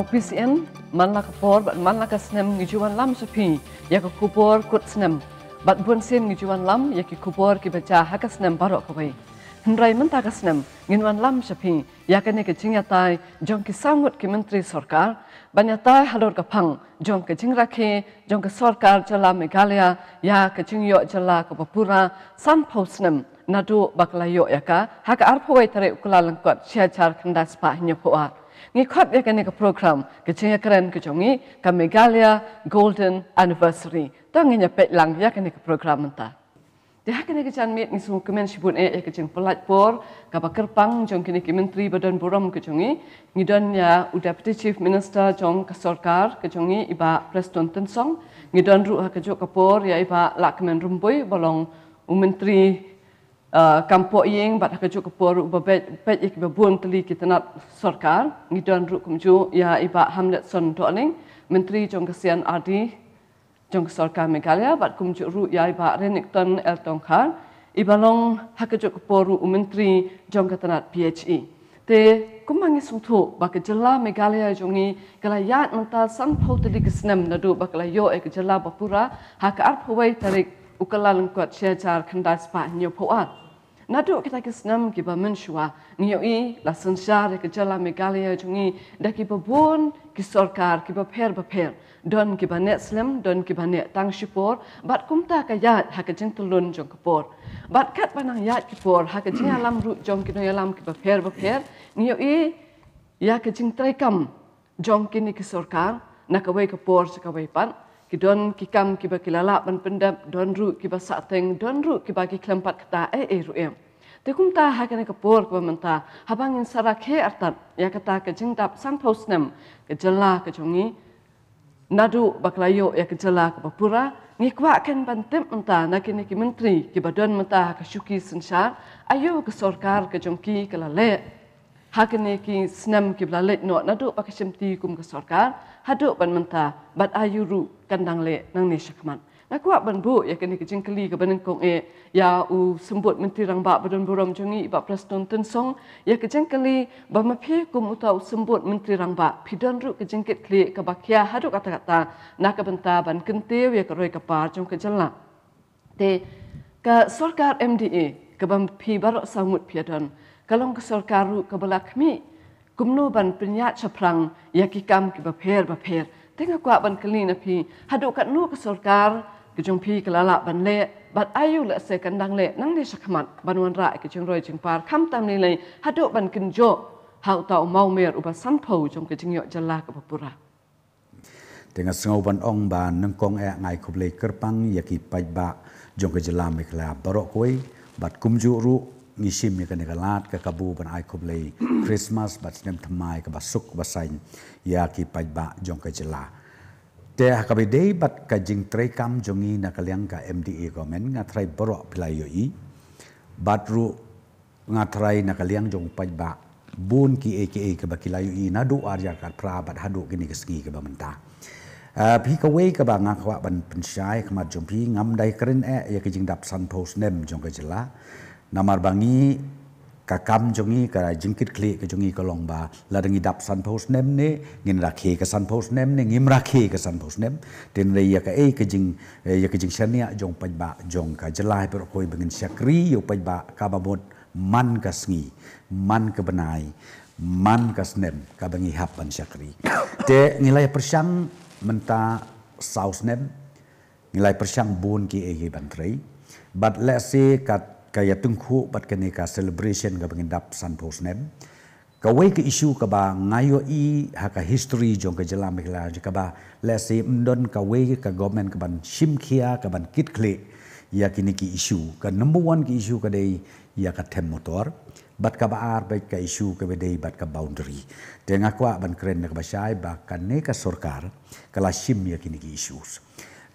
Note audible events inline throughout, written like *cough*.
Now PCN man la kapor bat man la kasnem ngijuan lam supi ya ke kan kupor kut snem bat sen ngijuan lam ya ke kan kupor ki kan baca hakasnem barok kawai. Hendrai menta kasnem nginwan lam supi ya ke ne jingyatai jong ki sangut ki menteri sarkar banyatai halor kapang jong ke jingrakhe jong ke sorkar jala megalia, ya ke jingyo jala Kapapura san pau snem nadu baklayo ya ka hak arphoi tare ukula lengkot siachar khandas pa ngikut ya kan ke program kecilnya keren kecungi ke Megalia Golden Anniversary. Tuh ngi nyepet lang ya kan ke program menta. Dia kan ke jan mit ngisum kemen sibun e ya e kecing pelat por ke pakar pang jong kini ke menteri badan buram kecungi ngidon ya udah peti chief minister jong ke sorkar iba preston tensong ngidon ru ha kejuk ke por ya iba lak kemen rumboi bolong Menteri uh, kampok ying bat kecu kepor ba pet pet ik bebun teli kitanat sarkar ngidan ru kumju ya iba hamlet son toling menteri jong kesian adi jong Megalia, megalya bat kumju ru ya iba renikton elton iba long hakecu kepor ru menteri jong katanat phe te kumangi sungtho ba jela Megalia jongi kala yat mental san phau teli kisnam nadu ba la yo ek jela bapura hakar phawai tarik ukalalangkot kuat jar khandas pa nyo Naduk kita ke senam kita mencua ngiyoi la sensar ke jala megalia jungi dak kita bun ke sorkar kita per per don kita net slim don kita net tang shipor bat kumta ka yat ha ke jentulun jong kapor bat kat panang yat kapor ha ke jing alam ru jong kino alam kita per ba per ngiyoi ya ke jing trekam jong kini ke sorkar nak kawai kepor sakawai pan ki kikam kiba kam ki ban pendap don ru kiba ba sateng don ru kiba ba kata e e em te kum ta ha kapor menta habangin sarak he artan ya kata ke jingtap sang posnem ke jela ke jongi nadu baklayo ya ke jela ke papura ngi kwa ken bantem menta na ki menteri kiba don menta ka syuki sensyar ayo ke sorkar ke jongki ke hakne ki snam ki bla let no na do pakashim ti kum ka sarkar hadu ban menta bat ayuru kandang le nang ne shakman na kwa ban bu ya kene ki jingkli ka kong e ya u sembut menti rang ba badan borom jongi ba preston ten song ya ke jingkli ba ma phi kum utau sembut menti rang ba pidan ru ke jingkit kli ka bakya hadu kata kata na ka benta ban kente ya ka roi ka par jong ka jalla te ka sarkar mda ka ban phi barok sangut piadan kalong kesol karu kebelak mi kumnu ban penyat chaprang yakikam ki baper baper tenga kwa ban kelina pi hadu kat nu kesol kar kejung pi kelala ban le bat ayu le se kandang le nang le sakmat ban wan ra kejung roi jing par kam tam ni le hadu ban kenjo hau tau mau mer uba san pau jong kejung yo jala ke bapura tenga sngau ban ong ban nang kong e ngai khup le kerpang yaki pai ba jong ke jala me kla barok koi bat kumju ru มีชิมมีกันเนกลาดกับกบูบันไอคบเลยคริสต์มาสบัดเนมทำไมกับบัสุกบัสัยยากีปัจบะจงกจลาแต่กับเดย์บัดกับจิงไตรคำจงีนักเลี้ยงกับเอ็มดีเอก็เหมือนงาไตรบรอพิลายอีบัดรู้งาไตรนักเลี้ยงจงปัจบะบุญกีเอกีเอกับบักิลายอีนาดูอารยาการพระบัดฮัดูกินิกสกีกับมันตา pi ka wei ka ba nga khwa ban pensyai khmat jom pi ngam dai kren e ya ke jing dap san post nem jong ka jela namar bangi ka kam jongi ka jingkit kle ka jongi ka long ba la dangi dap san pos nem ne ngin ra khe ka san nem ne ngim ra khe ka san nem ten re ya ka e ka jing eh, ya ka jing shania jong pa ba jong ka jelai per koi bengin syakri yo pa ba ka ba bot man ka sngi man ka benai man ka snem ka bangi hap pan syakri *coughs* te ngilai persyang menta saus nem ngilai persiang bun ki e ban trei but let's say kat Kayatungku, ya bat kene ka celebration ka dap san pos nem ka wei ka issue ka ba ngayo i ha ka history jong ka jela mihla ka ba le se mdon ka wei ka government ka ban shim khia ka ban kit kle ya kini ki issue ka number one ki issue ka dei ya ka tem motor bat ka baar bat ka isu ka bat ka boundary te nga kwa ban kren na ka basai ba ka ne ka sorkar kala sim ya kini ki issues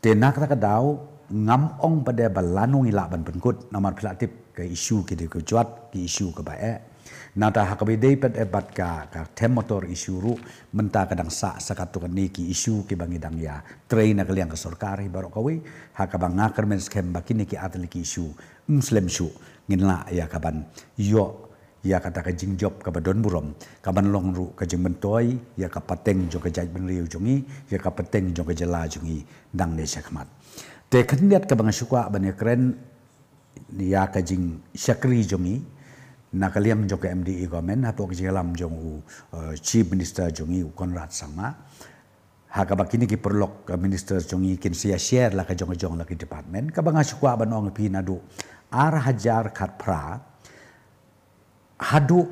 te nak ta ka dau ngam ong pada balanung ila ban penkut nomor pilatip ke isu ke de ke ke isu ke bae na ta hakabe dei pat ebat ka ka tem motor isu ru menta kadang sa sakatu kan ki isu ke bangi dang ya train na kaliang ke barok kawi hakabang ngakar men skem bakini ki atli ki isu muslim su la ya kaban yo ya kata ke jing job ke badon burom kaban long ru ke jing mentoi ia ya ka pateng jo ke jaj ben riu jongi ia ya ka pateng jo ke jela jongi dang ne sakmat te kendiat ka banga shukwa keren, Ukraine ya ka jing shakri jongi na kaliam jong ka MDE Gomen ha pok jelam jong u uh, chief minister jongi u Konrad sama, haka ka bakini ki perlok minister jongi kin sia share la ke jong jong la ki department ka banga shukwa ban ong pi na du ar hajar khat pra hadu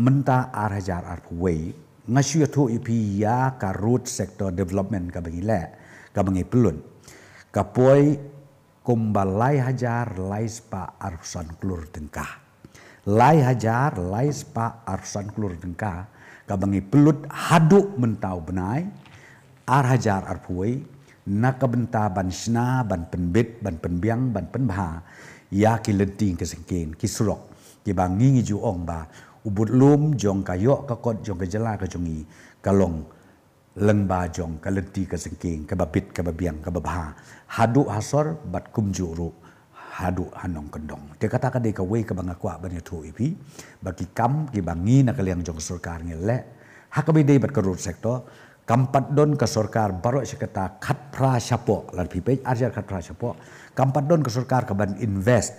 menta ar hajar ar wei ngasyu ya tu ipi ya ka sector development ka bangi le ka bangi pelun ka poi hajar lai spa arsan klur tengka lai hajar lai spa arsan klur tengka ka pelut hadu mentau benai ar hajar ar nak benta ban sna ban penbit ban penbiang ban penbha ya ki lenting kisurok kibangi ki surok ki bangi ong ba ubud lum jong kayok ka jong kejela jela kalong leng bajong ka lenti ka sengking ka babit ka hadu hasor bat kum juru hadu hanong kendong dia kata ka de ka we ka bangakwa ipi bagi kam ki bangi na ka liang jong sorkar ngilek. le ha ka de bat karut sektor kampat don ka sarkar baro kat kata khat pra shapo lar pi pe arjar khat pra shapo kampat don ka keban ka ban invest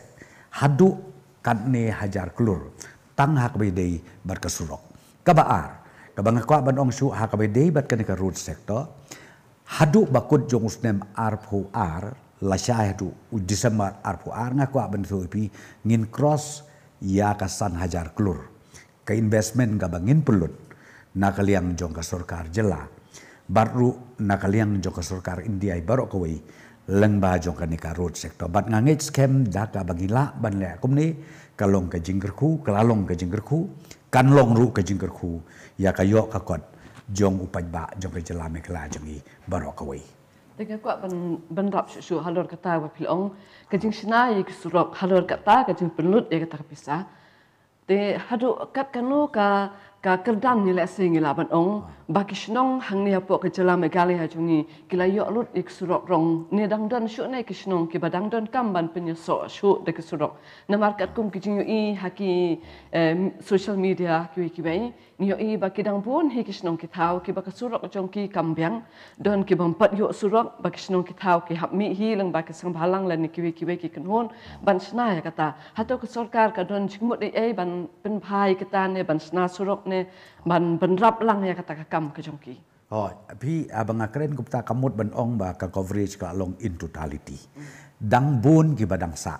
hadu kan ne hajar klur tang hak be de bat kasurok kabaar ta bangakwa ban ong su ha ka bat kan ka root sector hadu bakut jong usnem arpu ar la syahdu udisama arpu ar ban pi ngin cross ya kasan hajar klur ke investment ga bangin pelut nakaliang jong ka sorkar jela baru nakalian jong ka sorkar india barok kawai leng ba jong ka road sector bat ngangit scam daka bagila ban le kum ni kalong ka jinggerku kalalong ka jinggerku kan ru ka อยากยกขกดจงอุปบะจงไปจลาเมกลาจงีบารอกเวยแต่ก็ว่าบันบันรับชูฮัลโหลกตาว่าพี่องกจึงชนะยกสุรบฮัลโหลกตากจึงเป็นลุดเอกตาพิษะแต่ฮัลโหลกัดกันโนกากระดันนี่แหละสิ่งลาบันองบักชนงหังเนียปวกเจลามกาลฮะจุงีกิลายอลุดอีกสุรกรงเนดังดันชุนในกิชนงกิบดังดันกำบันเป็นยศชุดเด็กสุรกนมาร์คัดกุมกิจิยูอีฮักีเอ่อโซเชียลมีเดียกิวิกิเวนี่อีบักิดังบุนฮิกิชนงกิทาวกิบักสุรจงกิกำบังดันกิบมปัดยศสุรบักชนงกิทาวกิฮับมีฮีลังบักสังบาลังและนิกิวิกิเวกิคนฮนบันชนายกตาฮัตโตกสุรการกัดดันจิงมุดเอ้บันเป็นพายกตาเนบันชนาสุรเน ban ban rap lang ya kata kam ke jongki oh bi abang akren kupta kamut ban ong ba ka coverage ka long in totality dang bun ki badang sa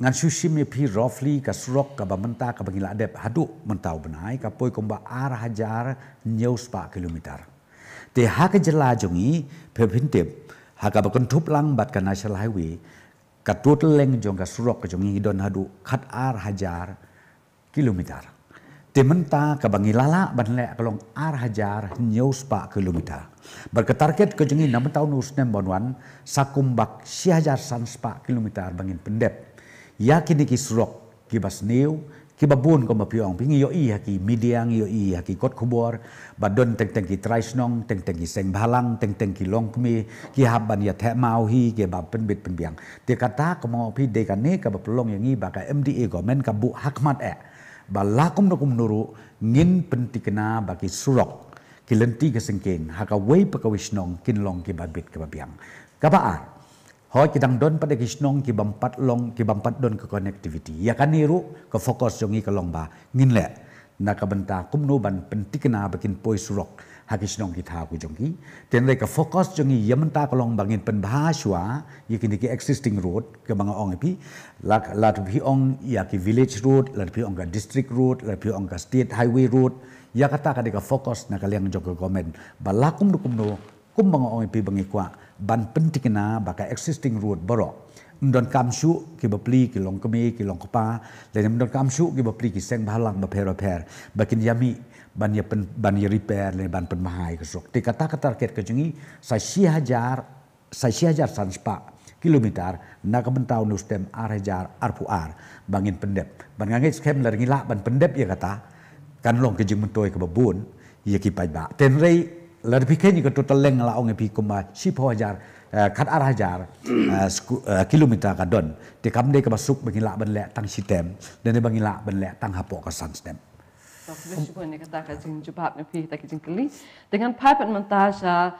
ngan sushi me pi roughly ka srok ka ba menta ka bangila adep hadu mentau benai ka poi komba ar hajar news pa kilometer te ha ka jela jongi pebintep ha ka ba kontup lang bat ka national highway ka total leng jong ka srok ka jongi don hadu khat ar hajar kilometer Timenta bangi lala banle kelong ar hajar nyeuspa kilometer. Berketarget ke jengi nama tahun usnem bonwan sakumbak si hajar kilometer bangin pendep. Yakin kini surok kibas new kibabun ko mapiong pingi yo i iya haki midiang yo haki iya kot kubor badon teng teng ki traisnong teng teng ki seng balang teng teng ki longkmi ki haban ya teh mau hi ke ba pen Dia kata ko mau pi dekane ka pelong yang i baka MDA gomen ka bu hakmat eh balakum nakum nuru ngin pentikna bagi surok kilenti kesengkin haka wei pekawisnong kinlong kibabit kibabiang, kabaar ho kidang don pada kisnong kibampat long kibampat don ke connectivity. Ya kan niru ke fokus jongi ke longba ngin le. Naka benta kumno ban pentikna bikin poi surok. Hakis nong kita aku jongki dan mereka fokus jongki yaman mentah kolong bangin penbahaswa ia ya kini ki existing road ke banga ong epi lak lat bi ong yaki village road lat bi ong ka district road lat bi ong ka state highway road ia ya kata ka deka fokus na kaliang jongko komen balakum dukum no kum banga ong epi bangi kwa ban pentikna baka existing road borok mdon kamshu shu ki ba ki long kami ki long kpa le mdon kam ki ba ki seng bhalang ba phera bakin yami bani pen, bani repair le ban pen mahai ke sok. Te kata kata ket kejungi sa si hajar sa si hajar sanspa kilometer na kebentau nu stem ar hajar ar pu ar bangin pendep. Ban ngange skem lar ngila ban pendep ya kata kan long kejung mentoi ke bebun ya kipai ba. Ten rei lar pikeni ke total leng la ong epi kuma si po hajar kat ar hajar kilometer kadon. Te kamde ke masuk bangila ban le tang sitem dan bangila ban le tang hapok ke sanstem. Syukur katakan sing jebat nabi tak izin keli dengan pipe mentasha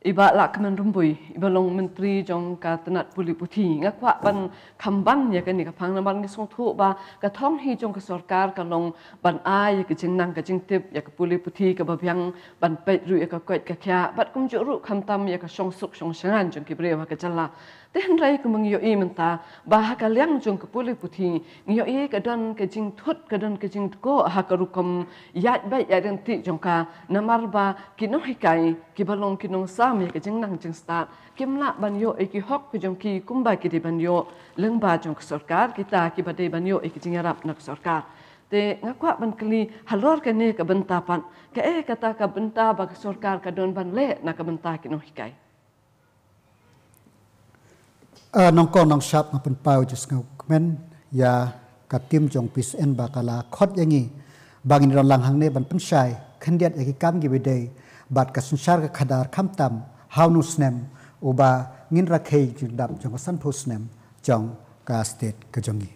iba lak kemen rumpui iba long menteri jong ka tenat puli puti nga kwa ban kamban ya ka ni ka pang namban song thu ba ka thong hi jong ka sarkar ka long ban ai ya ka jing nang ka jing tip ya ka puli puti ka babyang ban pe ru ya ka kwet ka kya bat kum ju ru kham tam ya ka song suk song sangan jong ki bre wa ka jalla ten rai ke meng yoi menta bah ka liang jong ke puli puthi i ka don ke jing thut ka don ke jing ko ha rukom yat ba ya den ti jong ka namar ba ki hikai ki balong ki nong ke jing nang jing sta kim la ban yo e ki hok ke jong ki kum ba ki de ban yo leng ba jong ke sarkar kita ki ba de ban yo e ki jing rap nak te ngakwa ban kli halor ka ne ka bentapan e kata ka benta ba ka sarkar ka don ban le na ka benta ki hikai nong kong nong sap ngapan pau jis ngau kmen ya katim jong pis en bakala khot yangi bangin ron lang hangne ban pensai khandiat yaki kam gi bidei bat ka sunshar ka khadar kham tam haunu snem uba ngin rakhei jindap jong san pho snem jong ka state ka jongi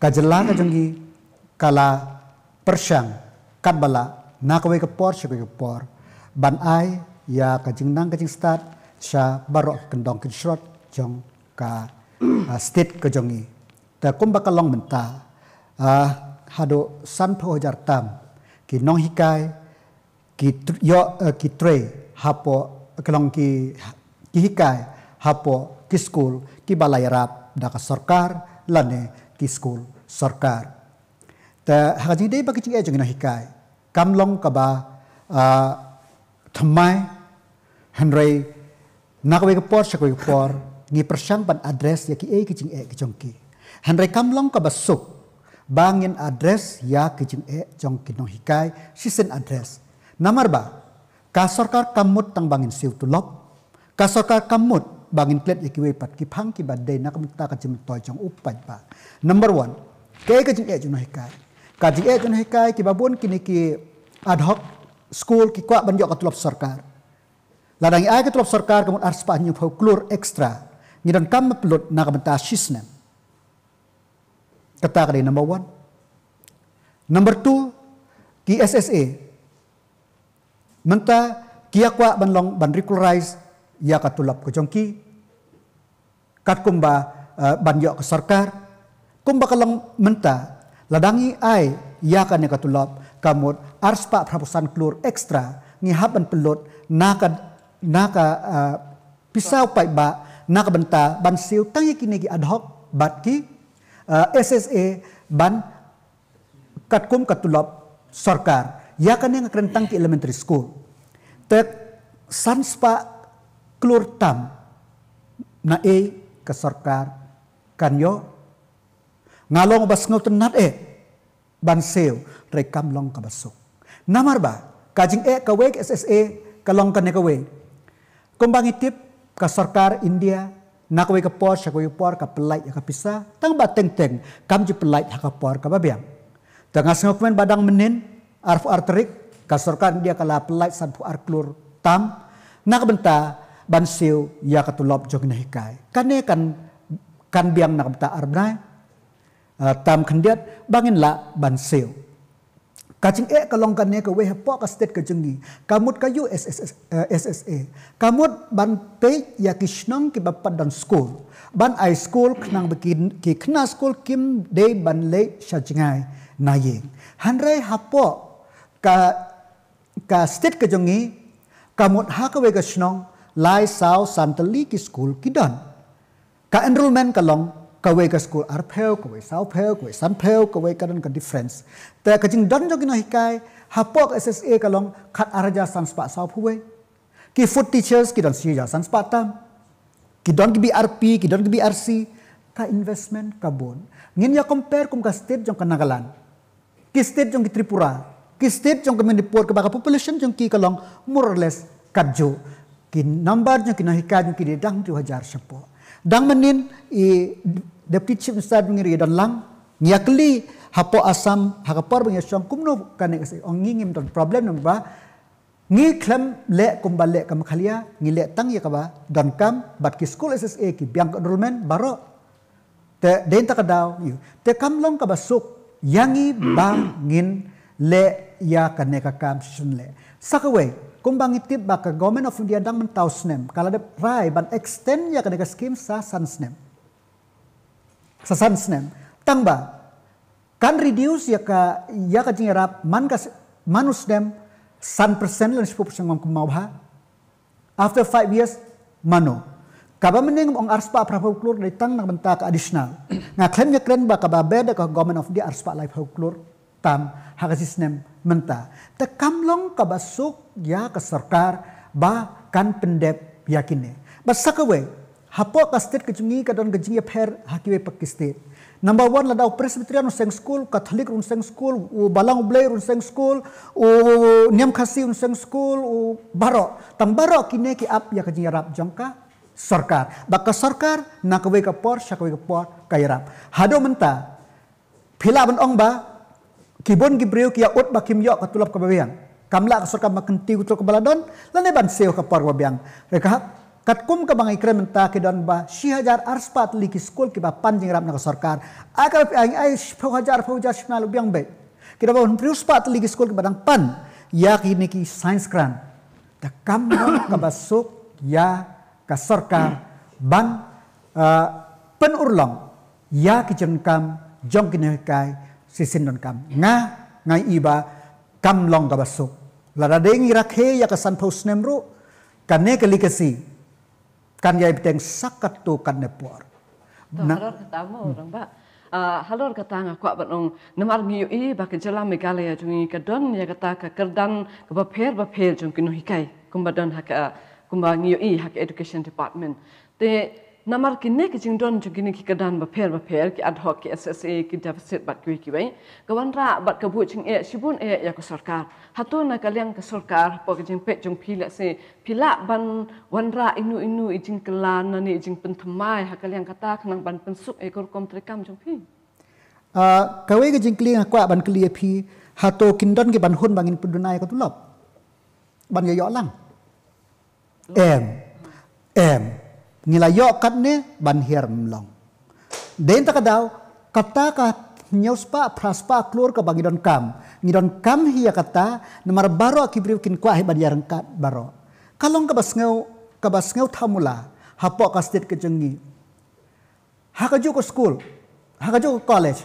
ka jalla ka jongi kala persang kat bala nakwe ka por shwe ka por ban ai ya ka jingnang ka jing start sha barok kendong kin shot จงกาสติดก็จงอีแต่กุมบักลองมันตาฮาโดสันพหจัดตามกิน้องฮิกายกิยอกิเตรฮับปอกลองกิกิฮิกายฮับปอกิสกูลกิบาลายรับดักสรการ์ลันเนกิสกูลสรการ์แต่หากจริงได้บักจริงเอจงน้องฮิกายกำลองกบาทำไมเฮันเรนักเวกปอร์ชักเวกปอร์ ngi persyampan adres ya ki e eh, kijing e eh, kijong ki. Han Kamlong long ka basuk bangin address ya kijing e eh, jong kinong hikai sisen adres. Namar ba kasorkar kamut tang bangin siu tulop kasorkar kamut bangin klet ya kiwe pat kipang ki badai nak minta kajim toy jong upat ba. Number one ke kijing e jong hikai. Kajing e jong hikai ki babun kini ki ad hoc school ki kwa banjok ka tulop sarkar. Ladang ai ke tulop sorkar kemudian arspa nyupau klur ekstra ngidan kam pelot na menta shisnem kata kali number one number two ki SSA menta kiakwa banlong ban regularize ya katulap ko jongki kat kumba eh, ban ke sarkar kumba kalang menta ladangi ai ya kan katulap kamut arspa prapusan klur ekstra ngihaban pelot naka naka uh, eh, pisau pai ba Nak kabanta ban siu tang kinegi ad hoc bat ki eh, SSA ban kat katulop sorkar, ya kan yang kerentang ki elementary school tek sanspa klur tam na e ke sarkar kan yo ngalong bas ngoten nat e ban siu rekam long kabasuk namar ba kajing e kawek SSA kalong kan e kawek kumbang itip का India, India nakwe ka por sha koyo ka pelai ya ka pisa tang ba teng teng kam ji pelai ya ka por ka babiang badang menin arf arterik ka india dia kala pelai san pu arklur tam nak benta bansiu ya ka tulop jog na hikai kane kan kan biang nak benta arbnai tam kendiat bangin la bansiu Kacing e kalong kan ne ke weh po ka state ke jengi. Kamut kayu SSA. Eh, Kamut ban pe ya kishnong ki bapan dan school. Ban ai school knang bekin ki kna school kim de ban le shajingai nayeng. Hanrai hapo ka ka state ke jengi. Kamut ha ke we ke shnong lai sao santali ki school ki dan. Ka enrollment kalong kawai ka school ar pheo kawai sau pheo kawai sam pheo kawai ka dan ka difference ta ka jing dan jokina hikai hapok ssa ka long khat araja sans pa sau phuwe ki teachers ki don si ja sans tam ki don ki brp ki don ki brc ka investment ka bon ngin ya compare kum ka state jong ka nagaland ki state jong ki tripura ki state jong ka manipur ka population jong ki ka long more or less kadjo ki number jong ki nahikai jong ki dedang 2010 dang manin i deputy chief minister mengiri dan lang nyakli hapo asam hakapar bang yasong kumno kane kasi ong ngingim don problem ba ngi klem lek kumbal le kam khalia ngi lek tang ya kaba don kam bat ki school ssa ki biang enrollment baro te den ta kadau yu te kam long kaba suk yangi bang ngin le ya kane ka kam sun le sakawai Kumbangitib baka government of India dang nem Kalau ada rai ban extend ya kadang skim sa sansnem. Sa sansnem. Tang ba kan reduce ya ka ya ka jingerap man kas manusnem san persen lan sepuluh persen ngom kemauha. After five years mano. Kaba mending ong arspa prapau klur dari tang nak bentak additional. Nga klaimnya kren baka babeda ka government of India arspa life klur tam hakasisnem menta. Tekamlong kabasuk ya keserkar ba kan pendep yakine. Basakawe hapo kastet kejungi kadon kejungi per hakiwe pakistet. Number one ladaw Presbyterian unseng school, Catholic unseng school, u balang blair unseng school, u niam kasi unseng school, u baro. Tang baro kine ki ap ya kejungi rap jongka sarkar. Baka sarkar na kawe ka por, sya kawe ka por, kairap. Hado menta, Pila ban ong ba kibon gibriu kia ut bakim yo katulap kababiyang kamla kasur kam makenti utul kabaladon lane ban seo kapar wabiyang reka katkum ka bang ikre ta ke don ba shi arspat liki skul ki ba panjing rap na ka sarkar akal pe ang ai phau hajar phau jar be kira ba unpriu spat liki skul ki badang pan ya ki niki science kran ta kam *coughs* ka basuk ya ka bang ban eh, uh, urlong ya ki jengkam jong ki kai si sin don kam nga ngai iba kam long ga basuk la ra deng ira khe ya ka san phos nem ru kan ne ka likasi kan yai beteng sakat tu kan ne puar na katamu orang ba ah, halor kata ngaku apa nong nemar ngi i bak jela megale ya jungi don ya kata ka kerdan ka baper baper jung kinu hikai kumbadan hak kumba ngiu i hak education department te namar ki ne ki jingdon ju gini ki kadan ba pher ba pher ki ad hoc ki ssa ki deficit bat ki ki bai kawan ra bat ka bu ching e sibun e ya ko sarkar hatu na kalyang ka sarkar po ki jing pe jung phila se phila ban wan ra inu inu i jing kelan na ni jing pen thamai ha kalyang kata khnang ban pen suk e kor kom trekam jung phi a ah, kawe ki jing kling kwa ban kli e phi hatu kindon ki ban hun bangin dunai ko tulop ban yo yo lang em em ngilayo kat ni ban hir mlong den ta kadaw kata ka nyauspa praspa klur ka bangidon kam ngidon kam hiya kata namar baro kibriu kin kwa ban yarang kat baro kalong ka basngau ka basngau thamula hapo ka state ke jengi hakaju ko school hakaju ko college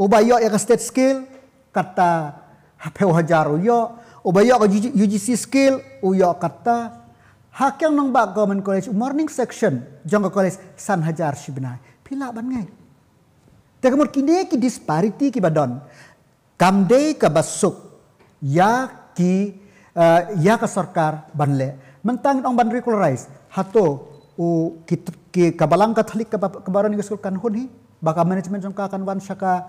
ubayo ya ka state skill kata hapeu hajaru yo ubayo ka UGC skill uyo kata hakeng nong ba government college morning section jong college san hajar shibnai pila ban ngai te kamor kine ki disparity ki badon kamde ka basuk ya ki uh, ya ka sarkar banle mentang ong ban regularize hato u ki, ki kabalang ka thalik ka kabaran ni skul kan honi baka management jong ka kan wan syaka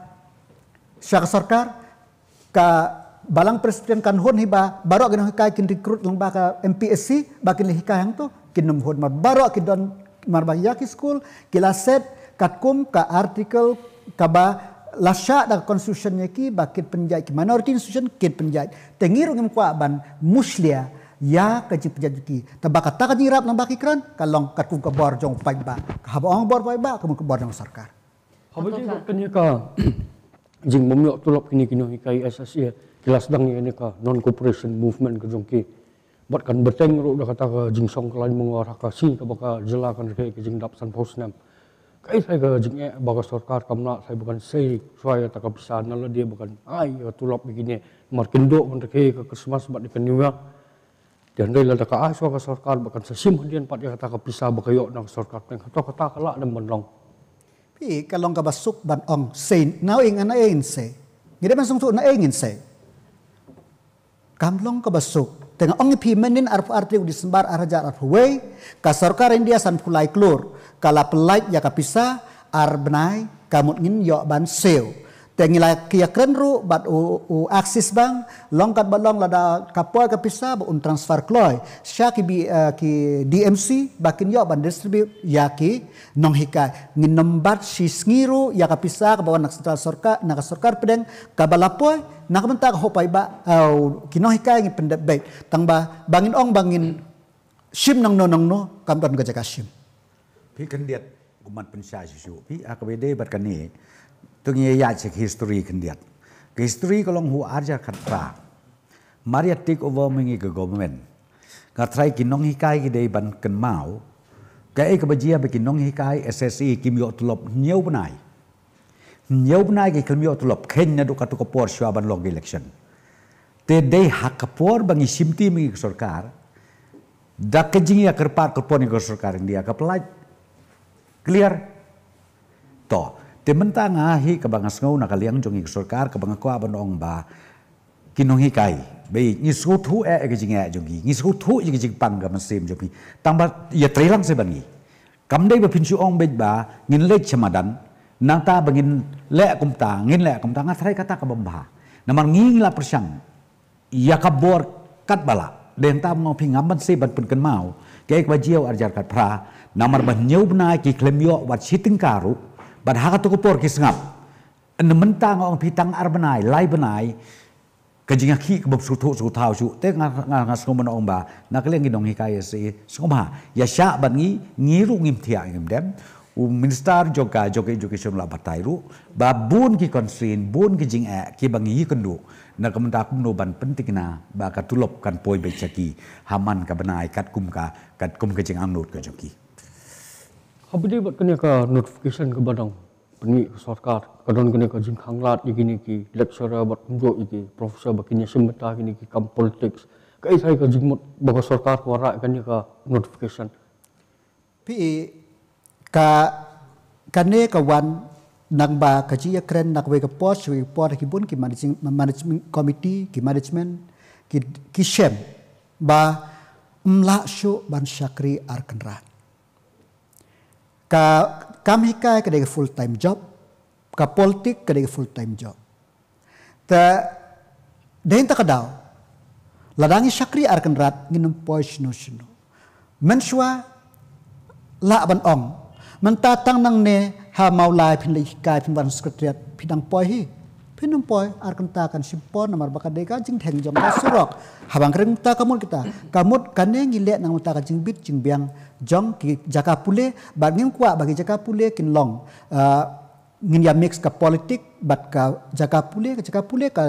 syaka sarkar ka balang presiden kan hon hiba baru akan hikai kin rekrut lang baka MPSC bakin hikai hang tu kin nom hon mar baru akin don mar bahiyaki school set, katkum ka artikel kaba lasha da constitution ye ki bakit penjai ki minority institution kit penjai tengir ngem kwa ban muslia ya kaji penjai ki tabaka ta kaji rap nambah ikran kalong katkum ka bor jong pai ba ka ba ong bor pai ba kum ka bor jong sarkar habu ji kan ye ka *clears throat* jing mom yo tulop kini kini kai ssc ya kilas dang ya ini ka non cooperation movement ke jongki bat kan beteng ro kata ka jing song klan mengarah ka si ka baka jela kan ke ke jing dapsan posnam kai sai ka jing e, baka sarkar kamna sai bukan sei suai ya ta ka bisa nal dia bukan ai ya tulap begini markin do on kan ke ka christmas bat di new dan dia lada ka aswa ka sarkar bukan sesim hadian pat dia kata ka bisa baka yok nang sarkar teng kata kata kala dan menlong pi kalong ka basuk ban ong sein nau ing ana ein se ngida man sung tu na ein se kamlong ka basuk tenga ong phi menin arfu artri di sembar arajar arfu wei ka sarkar india san phulai klur kala pelai ya kapisa ar benai kamut ngin yo ban seu Tak nyala kia kerenru, bat u u bang, longkat bat long lada kapoi kapisa, bat un transfer kloy. Sya ki bi uh, yo ban distribu ya ki si sngiru ya kapisa ke bawah nak sentral nak sorkar pedeng, kabalapoi, nak mentak hopai ba au uh, pendek bait. Tang bangin ong bangin shim nong nong nong no, kantor kendiat gumat pensiasi su, pi akbede kani tu ngi ya chik history khandiat ke history kolong hu arja khatra maria tik over mingi ke government ka try ki nong hikai ki dei ban kan mau ka ek bajia be ki nong hikai SSC kim yo tulop nyeu benai nyeu benai ki kim yo tulop khen na du ka tu ko por shwa ban long election te dei hakapor bangi simti mingi sarkar dak kejing ya kerpat kerpon ni sarkar india ka pelaj clear to Tementa nga hi kabangas ngaw nakaliang jongi surkar kabangakwa banong ba kinong hikai. Bayi ni sutu e ke jinga e jongi, ni sutu jinga e jing pang ga masim jongi. Tamba ya trelang sebangi. Kamdai ba pinchu ong bej ba ngin lek chamadan nang ta bangin lek kumta ngin lek kumta ngatrai kata kabamba. Namar ngingla persyang ya kabor kat bala den ta ngau pingam ban se ban pen mau. Kayak bajiau arjar kat pra namar ban nyau benai ki klem wat siting bad ha tu kupor ki sngap pitang arbenai benai benai kajinga ki ke bab sutu su tau su te nga nga nga sngom na omba na kleng si sngom ha ya sha bangi ngi ngiru ngim thia ngim dem u minister joga joga education la batai ru ba ki konsin bun ki jing e ki bangi yi kendu na kementa kum no ban penting na ba kan poi be haman ka benai kat kum ka kat kum ke jing angnut ke joki Habis dia kena ke notification ke badang. Peni sarkar, kadang kena ke jin khanglat iki ki lecturer buat unjuk iki, profesor bakinya semata ini ki kam politics. Kai saya ke jin mut baga sarkar ko kena ke notification. Pi ka kane ka wan nang ba ka ji ya kren nak we ka pos we por ki bun ki managing management committee ki management ki ki shem ba mla shu ban syakri ar kenrat Ka kam hika full time job, ka politik full time job. Ta dahin ta kadaw. Ladangi syakri arkan rat nginum poi shino shino. Menshua la ban ong. Mentatang nang ne ha maulai pin lai hikai sekretariat pinang pinumpoi arkenta kan simpo namar baka deka jing theng jong ka surok habang kreng ta kamut kita kamut kane ngilek nang ta ka jing bit jing biang jong ki jaka pule ngim kwa bagi jaka pule kin long eh, ngin ya mix ka politik bat ka jaka pule ka jaka pule ka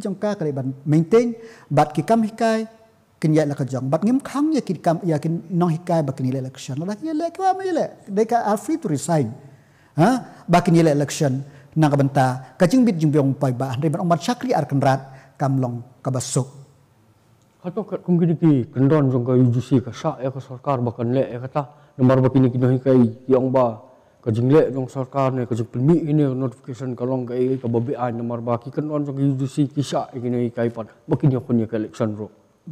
jong ka kare ban maintain bat ki kam hikai kin ya la ka jong bat ngim khang ya kin kam ya kin nong hikai ya ya ba kin election la ya le ma le deka are free to resign ha ba kin ya election na kabanta kacingbit jumbiong paiba handai ban omat syakri arkendrat kamlong kabasuk kato kung kumgini ki kendon jong ka UGC ka sa ya ka sarkar bakan le ya kata nomor bakini kini kai yang ba ka jingle jong sarkar ne ka jing ini notification kalong kai ka babean nomor baki kendon jong ka UGC ki sa kini kai pan bakini kunya ka election ro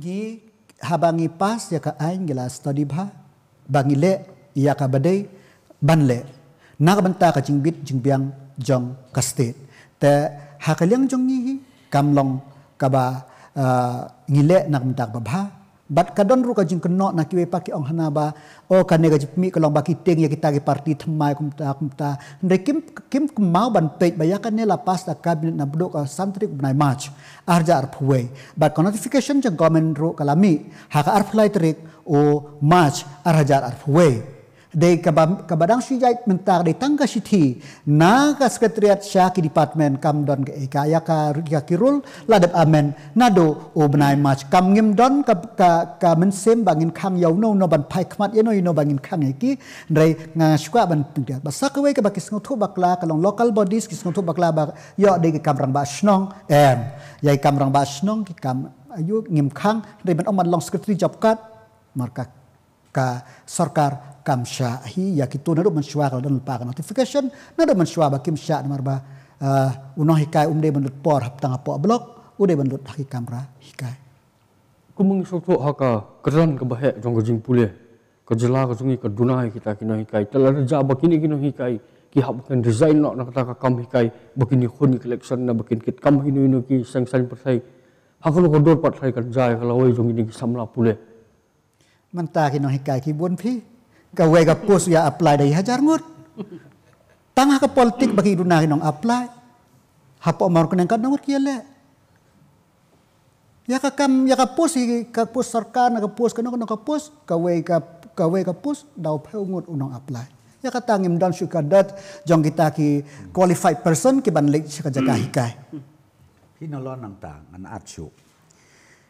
gi habangi pas ya ka aing gelas tadi bah bangile ya ka badai banle nak benta ka jingbit jingbiang jong kaste te hakaliang jong ni kamlong kaba ngile nak mentak babha, bha bat kadon ru ka jing kno na kiwe pa ong hana ba o kane ga jipmi kalong ba ki teng ya kita ki parti thmai kum ta kum ta ndre kim kim mau ban pe ba ya ne la pas ta cabinet na bdo ka santrik bunai march arja ar phuwe ka notification jang government ru kalami ha ka ar flight rik o march arja ar de kabadang si jait mentar de tangga si thi na ka sekretariat sya ki department kam don ke ka ya ka ya kirul ladap amen nado o benai mach kam ngim don ka ka ka men sem bangin khang yau no no ban pai khmat ye no no bangin khang he ki rei nga shwa ban pingat ba sak ka ba kisngo thu bakla ka long local bodies kisngo thu bakla ba yo de kam rang ba snong em yai rang ba shnong ki kam ayu ngim kang rei ban om man long sekretari job card marka ka sarkar kam syahi ya kitu nado mensuara dan lupa notification nado mensuara kim sya marba uh, uno hikai umde bendut por hap tanga po blok ude bendut haki kamra hikai kumung sokto haka keran kebahe jong jing pulih kejela kejungi kedunai kita kino hikai telah reja bakini kino hikai ki hap kan design nok nak taka kam hikai bakini khun collection na bakin kit kam hinu hinu ki sang sang persai hakul kodor pat sai kan jai kalau wei jong ini samla pulih manta kino hikai ki bon phi ka wega post ya apply dai hajar ngut tangah ke politik bagi iduna nong apply hapo mar kenang kan ngut ya ka kam ya ka post ka post sarkar na ka post kanong kanong ka post ka wega ka wega post dau ngut unong apply ya ka tangim dan dat jong kita ki qualified person ki ban lek ka jaka hikai ki nolon nang tang an atsu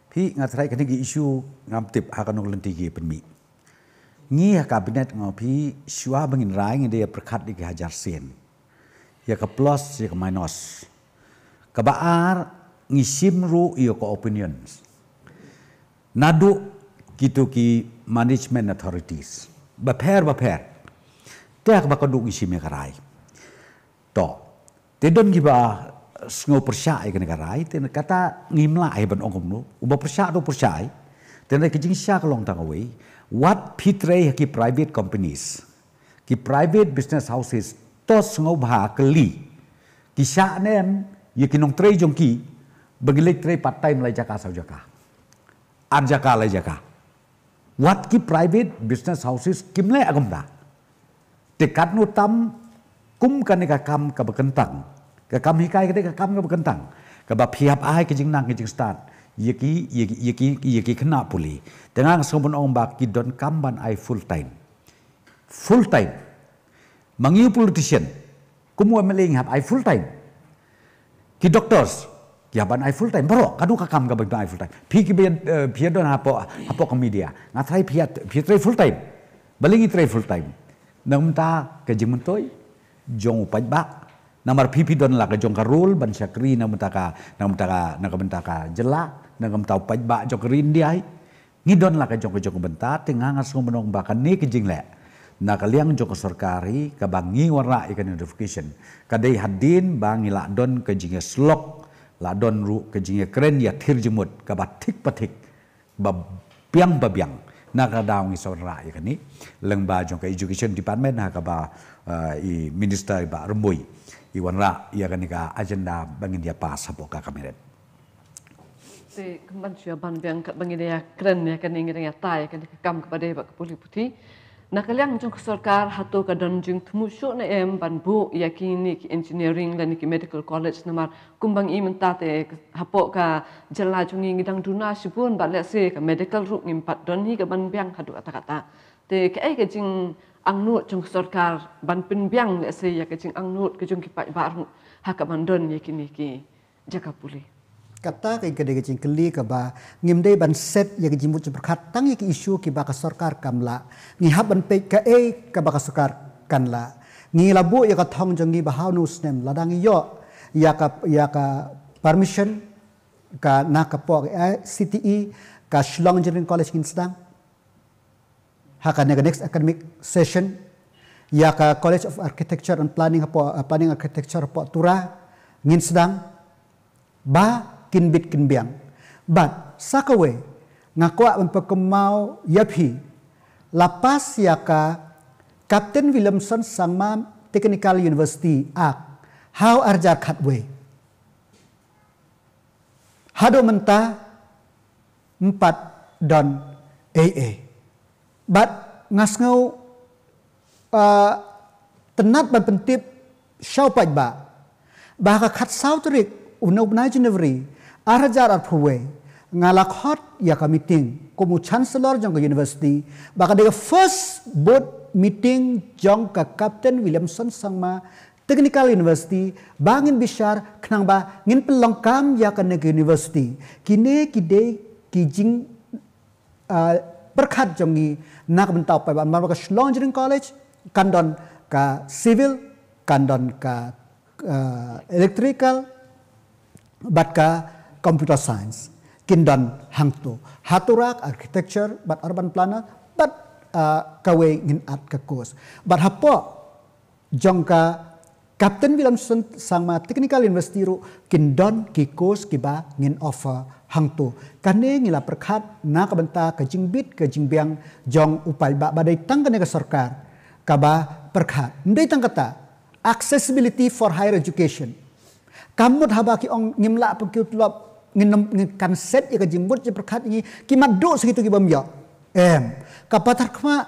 pi ngatai kan isu ngam tip hakanong lentigi penmi Nih kabinet ngopi shua bengin rai dia ya perkat di hajar sin ya ke plus ya ke minus kebaar ngisim ru ya ke opinions Naduk gitu ki management authorities baper baper tak bakal duk ngisim ya rai to tidak giba sngo persyai ke negara itu kata ngimla heban ongkom nu uba persyai do persyai tenai kijing sya kalong tangawei what Pitre ki private companies ki private business houses tos ngau bah keli ki nem ye kinong tre jong ki begilik tre patai melai jaka sau jaka ar jaka lai jaka what ki private business houses kimle agam da dekat nu tam kum kane ka kam ka bekentang ka kam hikai ka kam ka bekentang ka ba phiap ai ka jing nang ka jing start yaki yaki yaki yaki kena puli dengan sebun ong baki don kamban ai full time full time mangiu politician kumua meling hab ai full time ki doctors ki haban ai full time bro kadu kakam ka bang ai full time pi ki ben eh, pi don hapo hapo ka media ngatrai pi pi trai full time balingi trai full time nang ta ke jemntoi jong upat bak namar pipi don la ka jong karul ban syakri namutaka namutaka ka, jela nangam tau paj ba jok rin dia ngidon lah ke jok jok bentar tengah ngas menong bahkan ni kijing le na kaliang jok sorkari, ka bangi warna ikan notification kadai hadin bangi don ke jinge slok ladon ru ke jinge keren ya thir jemut ka patik babiang babiang na ka daung i sorra ikan ni leng ba jok ke education department na ka ba eh, i minister ba rembui Iwan ra ia ya kanika agenda bangin dia pas sapo ka kameret Det kan man sige, kat man vil keren, en grænne, jeg kan ikke ringe dig, jeg kan ikke komme på det, jeg kan bruge på det. Når jeg lærer, at jeg har har haft og den jeg har engineering, dan ikke medical college, når kumbang i min tate, har på, at jeg lærer, at jeg har dunna, så bun, bare medical rum, ni har den ikke, man vil have haft og kata. Det kan jeg ikke, at jeg angnut jung sorkar ban pin biang le ya ke jing angnut ke jung ki pai barung ha ka ban don ye ki ni ki jaka puli kata ke gede gecing keli ke ba ngim dei ban set ya ke jimut jemper ya ke isu ki ba kamla ngi hab ban pe kasorkar e ka ba kan ngi labu ya ka thong jongi ba nus nem ladang yo ya ka ya ka permission ka na ka po CTE eh, e ka Shillong Engineering College kin sedang ha ka next academic session ya ka College of Architecture and Planning po uh, planning architecture po tura ngin sedang ba kinbit kinbiang. But sakaway ngakwa pengkemau yapi lapas yaka Captain Williamson sangma Technical University ak how arjar khatway. Hado menta empat don AA. But ngasngau uh, tenat ban pentip syau pajba. Bahaka khat sauterik unau benajinavri arhajar ar phuwe ngala khot ya meeting komu chancellor jong university baka dia first board meeting jong ka captain williamson sangma Technical University, bangin bishar kenang ba ngin pelengkam ya ka ke university. Kini kide kijing uh, berkat jongi nak bentau pa ban marwa ka College kandon ka civil kandon ka electrical batka computer science. Kindan hangto. Haturak architecture but urban planner but uh, kawe ngin at ke course. But hapo jongka Captain Williamson sama technical university ru kindon ki course ki ba ngin offer hangto kane ngila perkhat na kabenta ke jingbit ke jingbiang jong upai ba badai tang kane sarkar kaba perkhat ndai tang accessibility for higher education kamut haba ki ong ngimla pengkiu tulap ngin kam set ya jimbut ya perkat ini kimak do segitu kibam ya em kapatar kma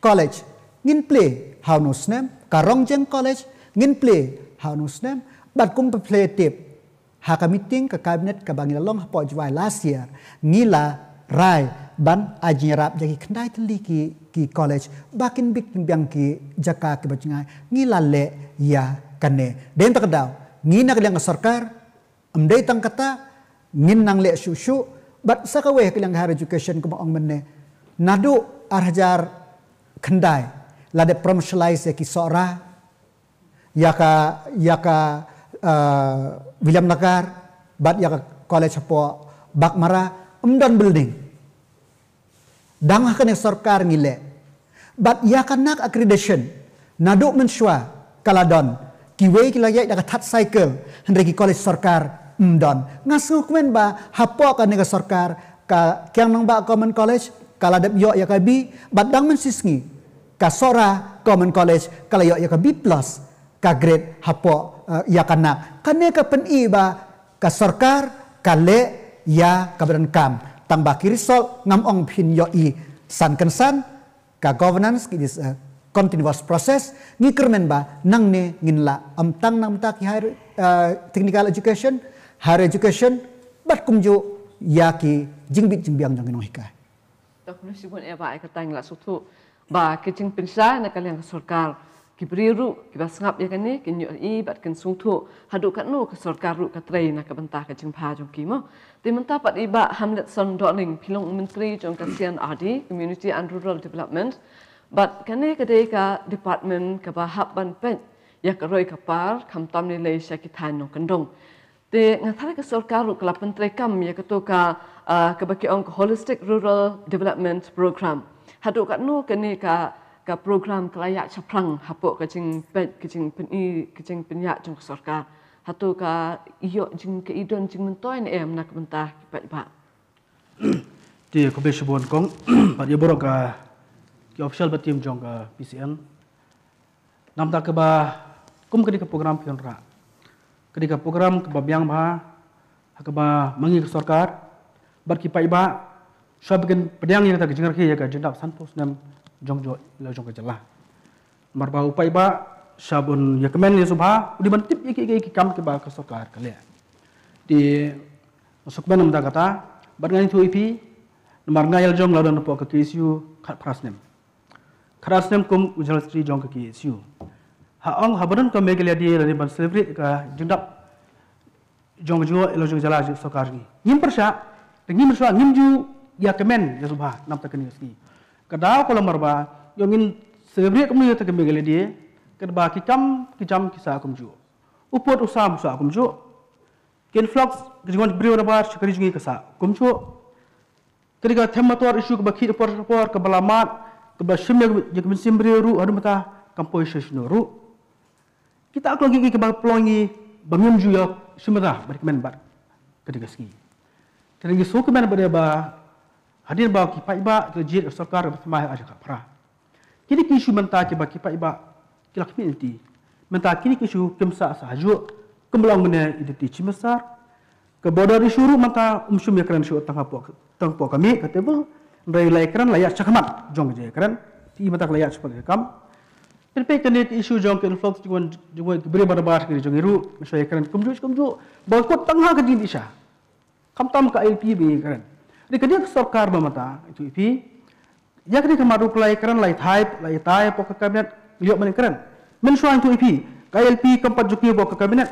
college ngin play how no snem rong jeng college ngin play how no snem bat kum play tip ha ka meeting ka kabinet ka bangila long po jwai last year ngila rai ban ajirap jagi kendai teli ki ki college bakin big biang ki jaka ki bajngai ngila le ya kane den takdau ngina kadang sarkar am dai tang kata ngin nang le shu bat sakawe kilang har education kuma ong menne nadu arhajar khandai lade promshalai se ya ki sora yaka yaka uh, eh, William Nagar bat yaka college hapo bakmara amdan building dangah kene sarkar ngile bat yaka nak accreditation nadu menshwa kaladon kiwe ki layak daga that cycle hendre ki sorkar, sarkar mdon ngasu kwen ba hapo ka nega sorkar ka kyang nang ba common college kala dap yo ya ka bi badang men sisngi ka sora common college kala yo ya ka plus ka grade hapo eh, ya kana kane ka pen i ba ka sarkar kale ya ka beran kam tambah kirisol ngam ong pin yo i san kensan ka governance ki eh, continuous process ngi kermen ba nang ne ngin la am tang nam ta ki higher uh, technical education higher education bat kum jo ya ki jingbit jingbiang jong ngin hika tok nu sibon e ba ai e ka tang la sutu ba ke jing pinsa na kaliang sarkar ki briru ki ba sngap ya kani ki nyu i bat ken sung thu hadu kat nu ka sarkar ru ka trai na ka bantah ka jing pha jong ki mo ti menta pat i ba hamlet son doning philong ministry jong ka sian rd community and rural development But kene ketika department ke bahap ban pen ya keroi par kam tam ni le sya kitan no kendong. Te ngathar ke sorkaru ke lapan trekam ya ketuka uh, ke bagi on holistic rural development program. Hadu kat no kene ka ka program kelayak caprang hapok kecing pen kecing peni kecing penyak jong sorkar. Hatu ka iyo jing ke idon jing mentoin em nak mentah kipat ba. Ti ko be shibon kong pat ye borok ka ki official batim jong ka eh, PCN nam tak keba kum kedika program pion ra kedika program keba biang ba keba mangi ke sarkar bar ki paiba swabikan pedang yang tak jengar ki ya ka jendap sanpos nam jong jo la jong ka jala mar ba upai ba sabun ya kemen ya subha di bantip iki ya iki kam keba ka sarkar kale di masuk benam da kata bar ngani tu ipi namar ngayal jong la don po ka kisiu khat prasnem Kerasnya kum ujal stri jong ke kiesiu. Haong habaran kum megelia di raniban slavery ka jindap jong juo ilo jong jala sokar gi. Nyim persya, ngim persya ngim ju ya kemen ya subha nam takani ski. Kadao kolam marba yongin slavery kum yo tak megelia di kedba kikam kijam kisah kum juo. Upot usam sa kum juo. Ken flux kijong brio rabar shikari jungi kasa kum juo. Ketika temator isu kebakit por por kebalamat Kebashim Yakubin Simbriru Adu Mata Kampoi Shishnoru Kita aku lagi ke Pelongi Bamiam Juya Shimra Berkemen Bar Ketiga Ski Ketiga Ski Kemen bah, Hadir Bawa Kipa Iba Kejir Sokar Bersemah Aja Kapra Kini kisu mentah Kiba Kipa Iba Kilak Minti Mentah kini kisu Kemsa Sahaju Kembelang mena Identi Cimesar Kebodari Syuru Mentah Umsum Yakran keren Tengah Pok Tengah Pok Kami katebo bai lai kran lai chakhamat jong je kran ti matak lai chpal kam ter pe isu issue jong ken flux jong jong bre bar bar kri jong ru so kran kum ju kum ju ba din isha kam tam ka ip be kran ri kadia sarkar ba mata itu IP, yak ri kamaru lai kran lai thai lay tai pok kabinet liok men kran men so itu ipi KLP kempat juki bawa kabinet,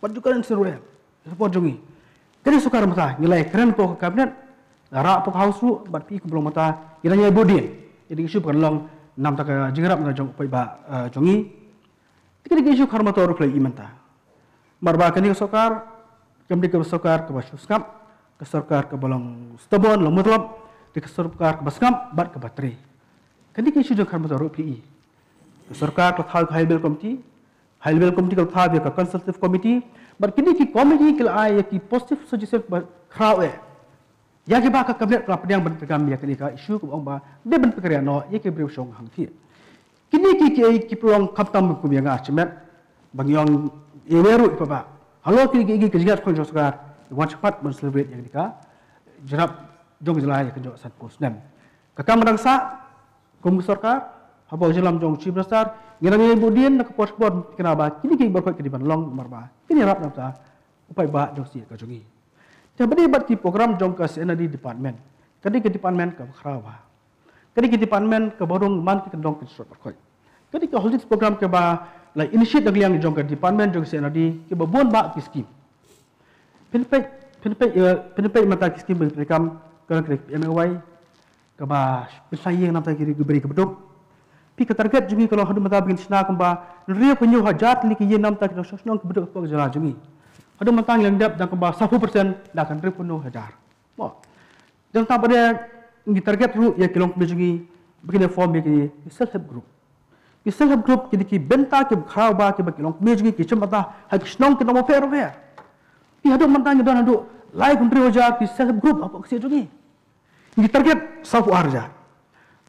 empat juki seru ya, support jungi. Jadi sukar mata nilai keren bawa kabinet, ra pok hausu bat pi kumplong mata ira nyai bodin Jadi isu perlong nam tak jengrap na jong pai ba eh, jongi tikri ke isu karma toru klai imanta marba kani sokar kemdi ke sokar ke basuskam ke sokar ke bolong stebon lo di ke sokar ke baskam bat ke batri kani ke isu jong karma toru pi ke sokar ke thal khai bel komti hal bel komti ke thal ke consultative committee bar kini ki committee ke ai ki positive suggestion khrawe yaki ba ka kabinet pra pedang ban pergam yakin ika isu ku ong ba de ban pekerja no yaki beriu song hang ti kini ki ki ki prong kap tam ku bianga chimet bang yong eweru ipa ba halo ki ki ki kijat kon josgar wan chapat ban celebrate yakin ika jerap jong jelai yakin jok sat pos nem kakam rangsa kum sorkar habo jelam jong chi besar ngira ngi budien nak pos pon kenaba kini ki berkot kini ban long marba kini rap namsa upai ba jong si ka jongi terlibat di program jongka sena di department. Kadi ke department ke Krawa. Kadi ke department ke Borong Man ke Kendong ke Sopar Koi. Kadi program ke ba initiate dengan yang jongka departemen jongka sena di ke ba buan ba ke skim. Penpe penpe penpe mata ke skim berikam ke ke MY ke ba pesai yang nampak kiri ke beri ke bedok. Pi ke target jumi kalau hadu mata bikin sina ke ba nuriya penyu hajat li ke yenam tak ke sosnong ke bedok ke ada mantan yang dap dan kembar sapu persen dan repenuh hajar. Wah, dan tak pada ngi target ru ya kilong kunjungi begini form begini self help group. Ki self help group jadi ki benta ki kharawa ki bagi long kunjungi ki cemata hak snong ki nomo fair fair. Ki ya. ada mentang yang dan hadu like untuk hoja di self help group apa kesi jungi. Ngi target sapu arja.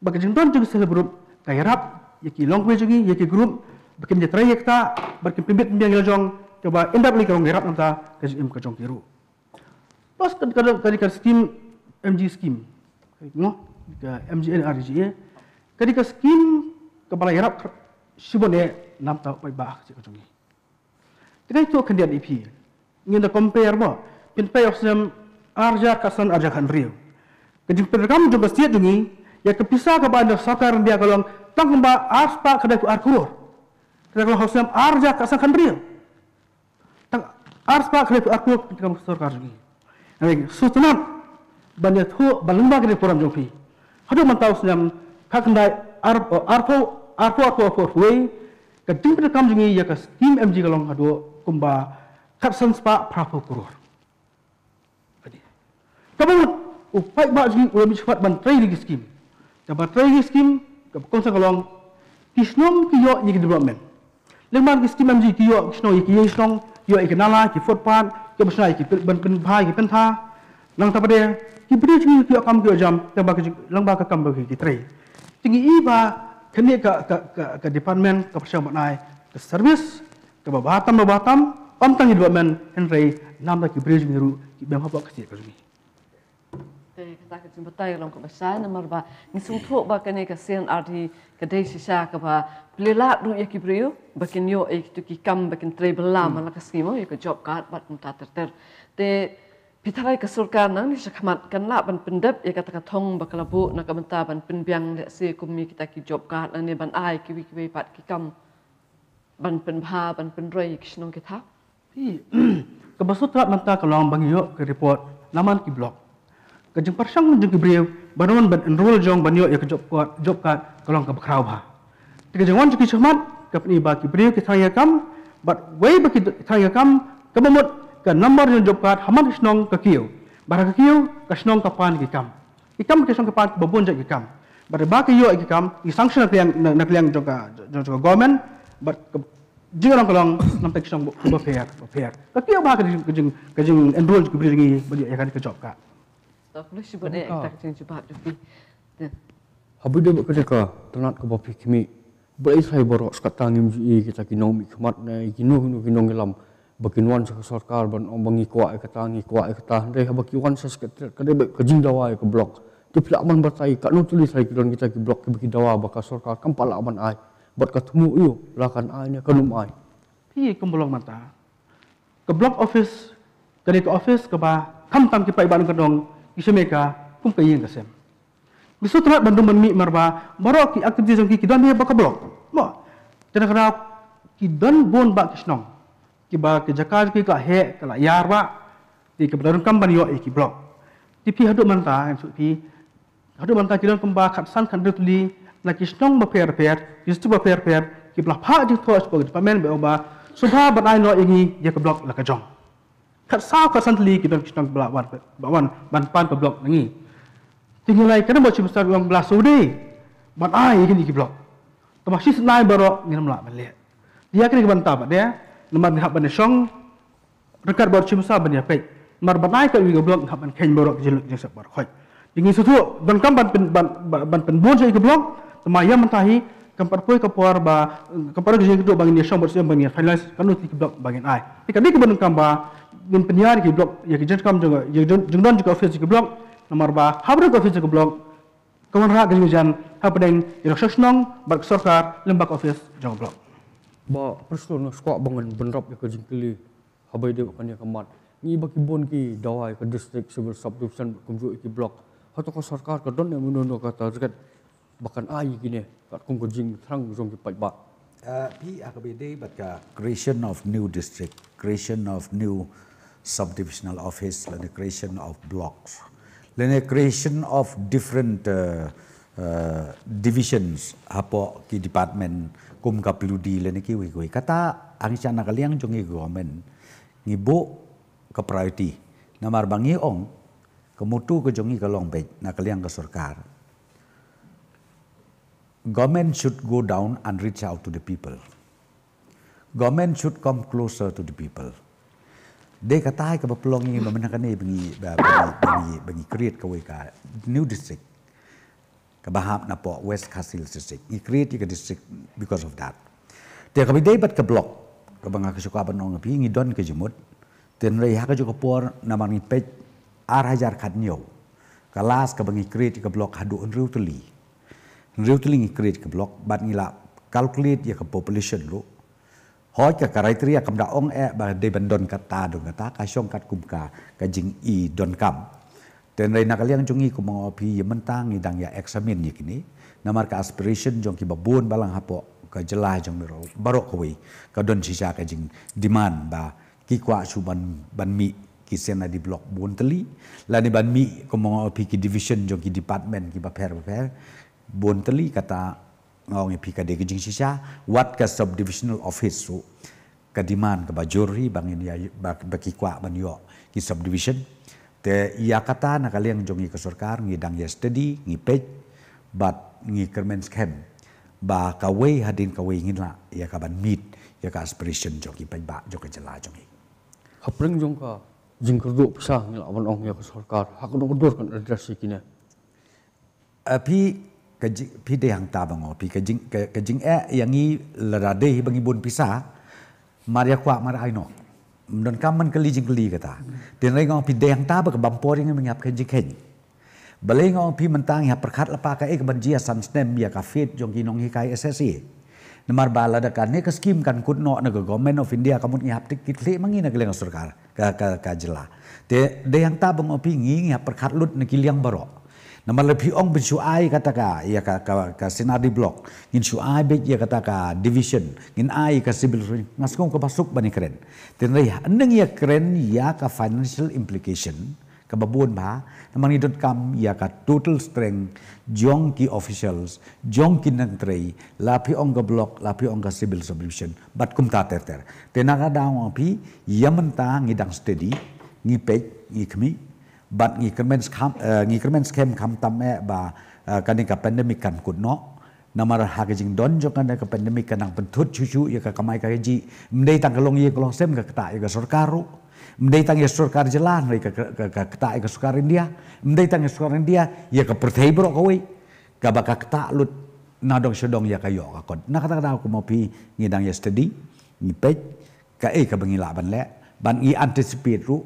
Bagi jengdon jungi self help group rap, ya ki long kunjungi ya ki group bikin dia trayek bikin pimbit mbiang jong coba indah bli kawang gerak nanti kaj em kajong kiru plus kad kad kad kad mg skim, no ka mg nrga kad kad kepala gerap sibone namta pai ba kaj ini. kita itu kandiat ip ngin da compare ba pin pay of sem arja kasan arja kan riu kajing perkam juga siat dengi ya kepisah kepada sakar dia kalau tang ba aspa kada ku arkur kada kalau hosem arja kasan kan real arspa kre akko kam sarkar gi eng sutna ban yatho balangba di poram jompi. hado man taus nyam khakndai ar arpo arpo arpo for way ka tim pre kam jingi ya ka skim mg galong hado kumba kapsan spa prapo kuror adi kabut upai ba oh, jingi ulam chfat ban trai ligi skim ka ba trai ligi skim ka konsa galong kisnom kiyo yigi development lengman ki skim mg kiyo kisno yigi yisnong yo ikanala ki fot pan ke besnai ki ben ben pai ki pen tha lang ta pade ki bri chi ki kam ki jam lang ba ki lang kan ba ka kam ba ki tre tingi i ba kene ka ka ka department ka pasang banai ka service ka ba batam ba batam om tangi department hen rei nam ta ki bri chi ru ki bem ha ba ka chi ka ke tu mbatai lo ko basa na ni sung tho ba kane ka sen si sha ka ya ba tu ki kam ba ken tre bla ma la ka skimo job card ba ta ter ter te pitarai ni sha khamat kan la ban pendap ya bu na ka ban ta ban pen biang le se ku mi ki ta pat ki kam ban pen bha ban pen roi ki shnong *clears throat* ki tha ki ka kajing parsang man jagi baru banon ban enroll jong ban yo ke job card job card kalong ka bakraw ba te kajing wan jagi ke ka ba kam but way ba ki thaya kam ke nomor ka number jong job card haman snong ka kiyo bara ke kiyo ka snong ka pan ki kam ikam ke snong ke pan babon jagi kam but ba ki yo ki kam i sanction na kliang na kliang jong ka jong ka government but jing kalong nampak snong bo fair bo fair ke kiyo ba ka jing ka jing enroll jagi brief ni ba yo ke job kat Astagfirullah syukur ni tak cin jubab dupi. Habu dia buat kerja tenat ke bapi kimi. Boleh saya borok sekat tangim kita kinau mi kemat na kinu kinu kinu ngelam. Bakinuan sarkar ban ombangi kuat katangi kuat kata. Dia habakiwan sekat kada kejing dawai ke blok tu pila aman bertai kat nu tulis saya kiron kita ki blok ki dawa baka sorka kan aman ai buat ketemu iyo lakan ai ne kanum ai pi kembolong mata ke blok office dari ke office ke ba kam tam ki pai kedong gishemeka kum ka yin kasem bisu trat bandung ban mi marba maro ki aktivism ki kidan he baka blok mo tena kara kidan bon ba kisnong ki ba ki jakar ki ka he kala yar ba di ke badarun kam yo e ki blok di pi hadu manta en su pi hadu manta kidan kum ba khat san khan dutli la kisnong ba per per bisu ba per per ki bla pha di thos ko department ba ba subha ban ai no ingi e ye ka blok la ka jong sao ka san li kita kisnang belak wan bawan ban pan pe blok nangi tinggalai kana bo chim sar wang belas sudi ban ai kini ki blok tamah shi senai baro ngin melak balik dia kini ya. ban tab dia lemar ngap ban song rekat bo chim sar ban ya pek mar ban ai ka wi blok ngap ban ken baro jeluk jeng sabar khoi dingi sutu dan kam ban pen ban ban pen bon je ki blok tamah ya mentahi kempar pui kepuar ba kempar ke jeng kedua bangin dia song bo chim bangin finalize kanu ti blok bangin ai ke ban min penyiar ki blok ya ki jentkam juga ya jengdon juga office ki blok nomor ba habra ko office ki blok kawan ra ki jan hapdeng ya shoshnong bak sarkar lembak office jong blok ba persul no skwa bangun benrop ya ki jengkili habai de kan ya kamat ni baki bon ki dawai ke district civil subdivision kumju ki blok hato ko sarkar ka don ya munun no kata zakat bahkan ai gini kat kum ko jing thrang jong ki pai ba uh, pi akabede bat ka creation of new district creation of new subdivisional office, then the creation of blocks, then the creation of different uh, uh, divisions hapo ki department kum kapludi lene ki wi wi kata ang siya nakaliang jongi government ngibo ka priority namar bangi ong kemutu ke jongi ka long page nakaliang ka sarkar government should go down and reach out to the people government should come closer to the people dia kata ke pelong ini memenangkan ini bagi bagi bagi bagi kredit kau ika new district ke bahap napa west castle district ini kredit ika district because of that dia kau dia dapat ke blok ke bangga ke suka abang nongapi ini don ke jemut dan raya ke juga puar nama ini pej arhajar kadnyo kelas ke bangga kredit ika blok hadu unriu tuli unriu tuli ini kredit ke blok bat ngila calculate ya ke population lu ฮอดกับกระไรเรียกำดาองแอบาได้บันดอนกตาดงกตากาช่องกัดกุมกากะจิงอีดอนกัมเตือนไรนักเลี้ยงจงอีกุมอพีย mentang e, ni dang ya eksamin ni kini namar ka aspiration jong ki babun balang hapo ka jela jong barok hui ka don sisa ka jing demand ba ki kwa su ban ban ki sena di blok bun teli la ni ban mi ko mo pi ki division jong ki department ki ba per per bun teli kata ngawngi pika degi jing sisa wat ka subdivisional office su kadiman ka bajuri bangin ya baki kwa ban yo ki subdivision te iya kata na kali yang jongi ke surkar ngi dang yesterday ngi pej bat ngi kermen scam ba kawei hadin kawei ngin la ya ka ban meet ya ka aspiration joki pej ba joki jela jongi hapring jong ka jing ke do pisa ngi la ban ong ya ke surkar hak do dur kan address ikine api kajing pide yang ta bango pi kajing kajing e yang i lerade hi bangi bun pisa maria kwa mara aino don kaman keli jing keli kata tin rei ngong pide yang ta ba ke bamporing mengiap kejing ken balai ngong pi mentang ya perkat lepa ka e kebanjia san stem ya ka fit jong hi kai SSI Nemar bala dekat ni keskim kan kudno na ke government of India kamu ngihap tik kitli mangi na keleng surkar ka ka ka jela. Te de yang tabang opi ngi ngihap perkat lut na kiliang barok nama lebih ong bin ai kata ka ia ka ka, ka senadi blok ngin ai bek ia kata ka division ngin ai ka civil ngaskong ka pasuk bani keren tenrei aneng ya keren ya ka financial implication ka babuan ba namang dot kam ya ka total strength jong ki officials jong ki nang trei lapi ong ka blok lapi ong ka civil solution, bat kum ta ter ter tenaka daong pi ia mentang ngidang steady ngipek ngikmi kam tam บัดงีกระเมนส์คำเอ่องีกระเมนส์เข้มคำตำแม่บากันนี่กับเป็นเดมิกันกุดเนาะ nama rahaga jing don jok kan ke pandemi kanang pentut cucu ya ke kamai ke ji mdei tang kelong ye kelong sem ke keta ya ke sorkaru mdei tang ya surkar jelan ke ke keta ya ke surkar india mdei tang ya surkar india ya ke perthei bro kowe ke baka keta lut nadong sedong ya ke yo ka kon na kata kata aku mau pi ngidang ya study ngipet ke e ke bengilaban le ban i anticipate ru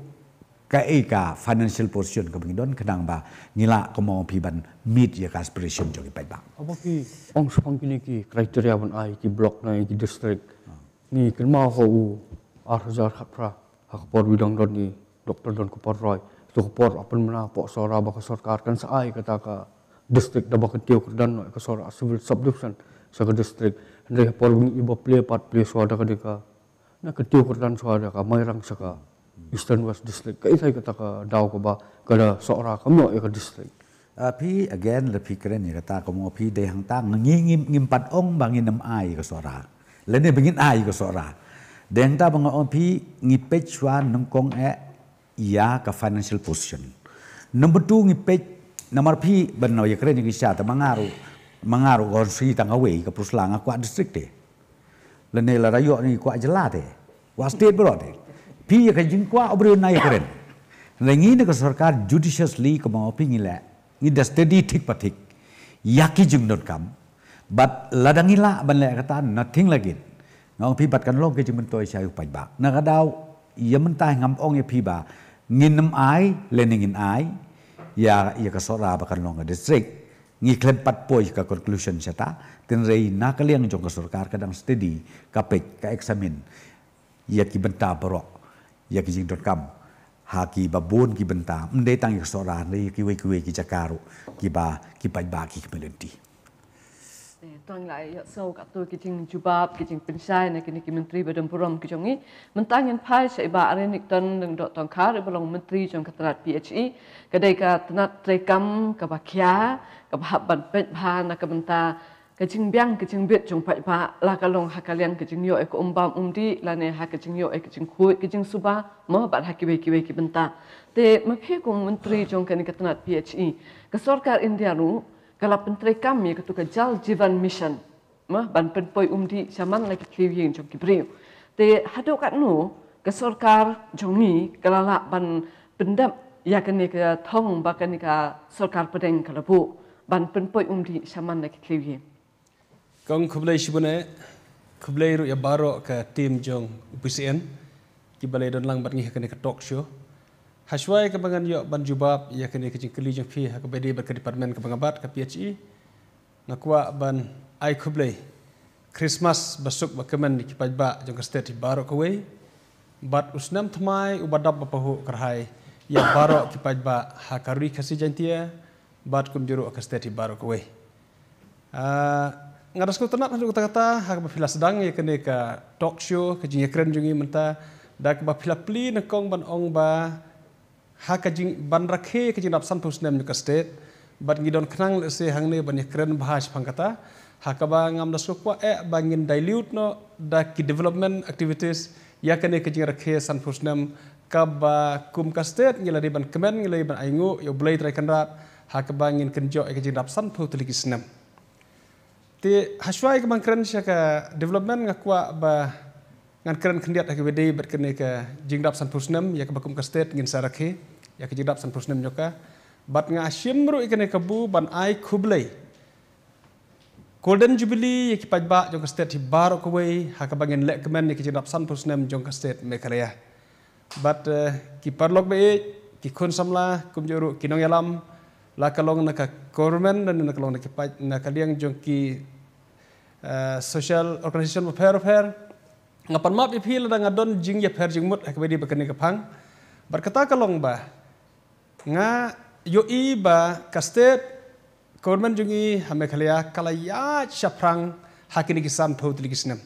KAIKA financial position ka bing kenang ba ngila ka mo pi meet ya ka aspiration jogi pai ba apa ki ong supang kini ki kriteria ban ai ki block na ki district hmm. ni ken ma ho u ar hazar khapra hakpor bidang don ni doktor don kupor roy tu kupor apan mena pok sora ba ka sarkar kan sai kata ka district da ba ka tiu dan no ka sora civil subdivision sa ka district ndai por bing iba play part play suada ka deka na ka tiu dan suada ka mairang saka Eastern West District kai thai ka taka dau ko ba kala sora kam no ka ya district Api, again lebih keren ya. ni kamu api mo phi de hang ta ngi ngim ong bangin nam ai ka sora le ne bangin ai ka sora deng ta bang ong phi ngi pe chuan e ia ka financial position number 2 ngi pe nomor phi ban no ye ya kren ya ni sha ta mangaru mangaru gon si tang away ka district de le lara yo rayo ni kwa jela de wa state bro de ಪೀಯ ಕಂಜಿಂಕ್ವಾ ಒಬ್ಬರು ನಾಯಕರೇನು ರಂಗೀನಕ ಸರ್ಕಾರ kan toy ya ta e ai ai ya ya kan ngi conclusion chata study อยากกิจกรรมหากีบบูนกีบันตามันได้ตั้งอยู่สรานเลยกีเวกเวกิจการุกีบากีไปบากีกีเมลันตีตั้งหลายยศกับตัวกิจกรรมจุบาบกิจกรรมเป็นชายในกิจกรรมมนตรีบดมพรมกิจงี้มันตั้งยันพายใช้บาอะไรนิดตอนหนึ่งดอกตองคาหรือบลงมนตรีจงกระตัดพีเอชีก็ได้กระตัดเตรกรรมกับบักยากับหับบันเป็ดพานกับบันตา kajing biang kajing bit jong pat pa la kalong hakalian kajing yo ek umbam umdi la ne ha kajing yo ek kajing khu kajing suba mo bat hakibe kibe ki benta te maphe ko menteri jong kan katnat phe ka sarkar india ru kala pentri kami ketuka jal jivan mission ma ban penpoi umdi zaman lagi kliwing jong kibriu te hado kat nu ka sarkar jongi kala la ban pendam ya kan ka thong ba sorkar ka sarkar pedeng kala bu ban penpoi umdi zaman lagi kliwing kong kublai shibune kublai ru yabaro ka team jong upisen ki balai don lang batngi ka talk show haswai ka bangan yo ban jubab ya ka ne ka jing kli jong phi ha ka bedi ba ka department ka bangabat ka phe na kwa ban ai kublai christmas basuk ba kemen ki paj ba jong ka state baro ka wei bat usnam thmai u badap ba pahu kar hai ya baro ki ba ha ka ri jantia bat kum juru ka state baro ka wei ah, ngadas ko tanat hadu kata-kata hak bapila sedang ya kene ka talk show ka jinya keren jungi menta ba bapila pli na kong ban ong ba ka jing ban rakhe ke jinap san pusnem nyuka state bat don kenang le se hangne ban keren bahas ha ka ba ngam das ko kwa e bangin dilute no da ki development activities ya kene ke jing rakhe san pusnem ka ba kum ka state ngila ban kemen ngila ban aingu yo blade rakan rat hak bangin kenjo e ke jinap san putelikisnem ti haswai kemang keren syaka development ngakwa ba ngan keren kendiat ke bedi berkene ke jingdap san pusnem ya ke bakum ke state ngin sarakhe ya ke jingdap san pusnem nyoka bat nga shimru ikene bu ban ai kublai golden jubilee ya ki pajba jong ke state hi baro ko wei ha ke bangin lek kemen ni ke jingdap san pusnem jong ke state me bat eh, ki parlok be ki kun samla kum joru kinong yalam la kalong na ka government dan na kalong na ki na kaliang jong ki eh, social organization of fair fair ngapan map ipil da ngadon jing ya fair jing mut eh, ka bedi bakani ka pang berkata kalong ba nga yo i ba ka state government jong i hame khalia kalaya chaprang hakini ki sam thotli ki snam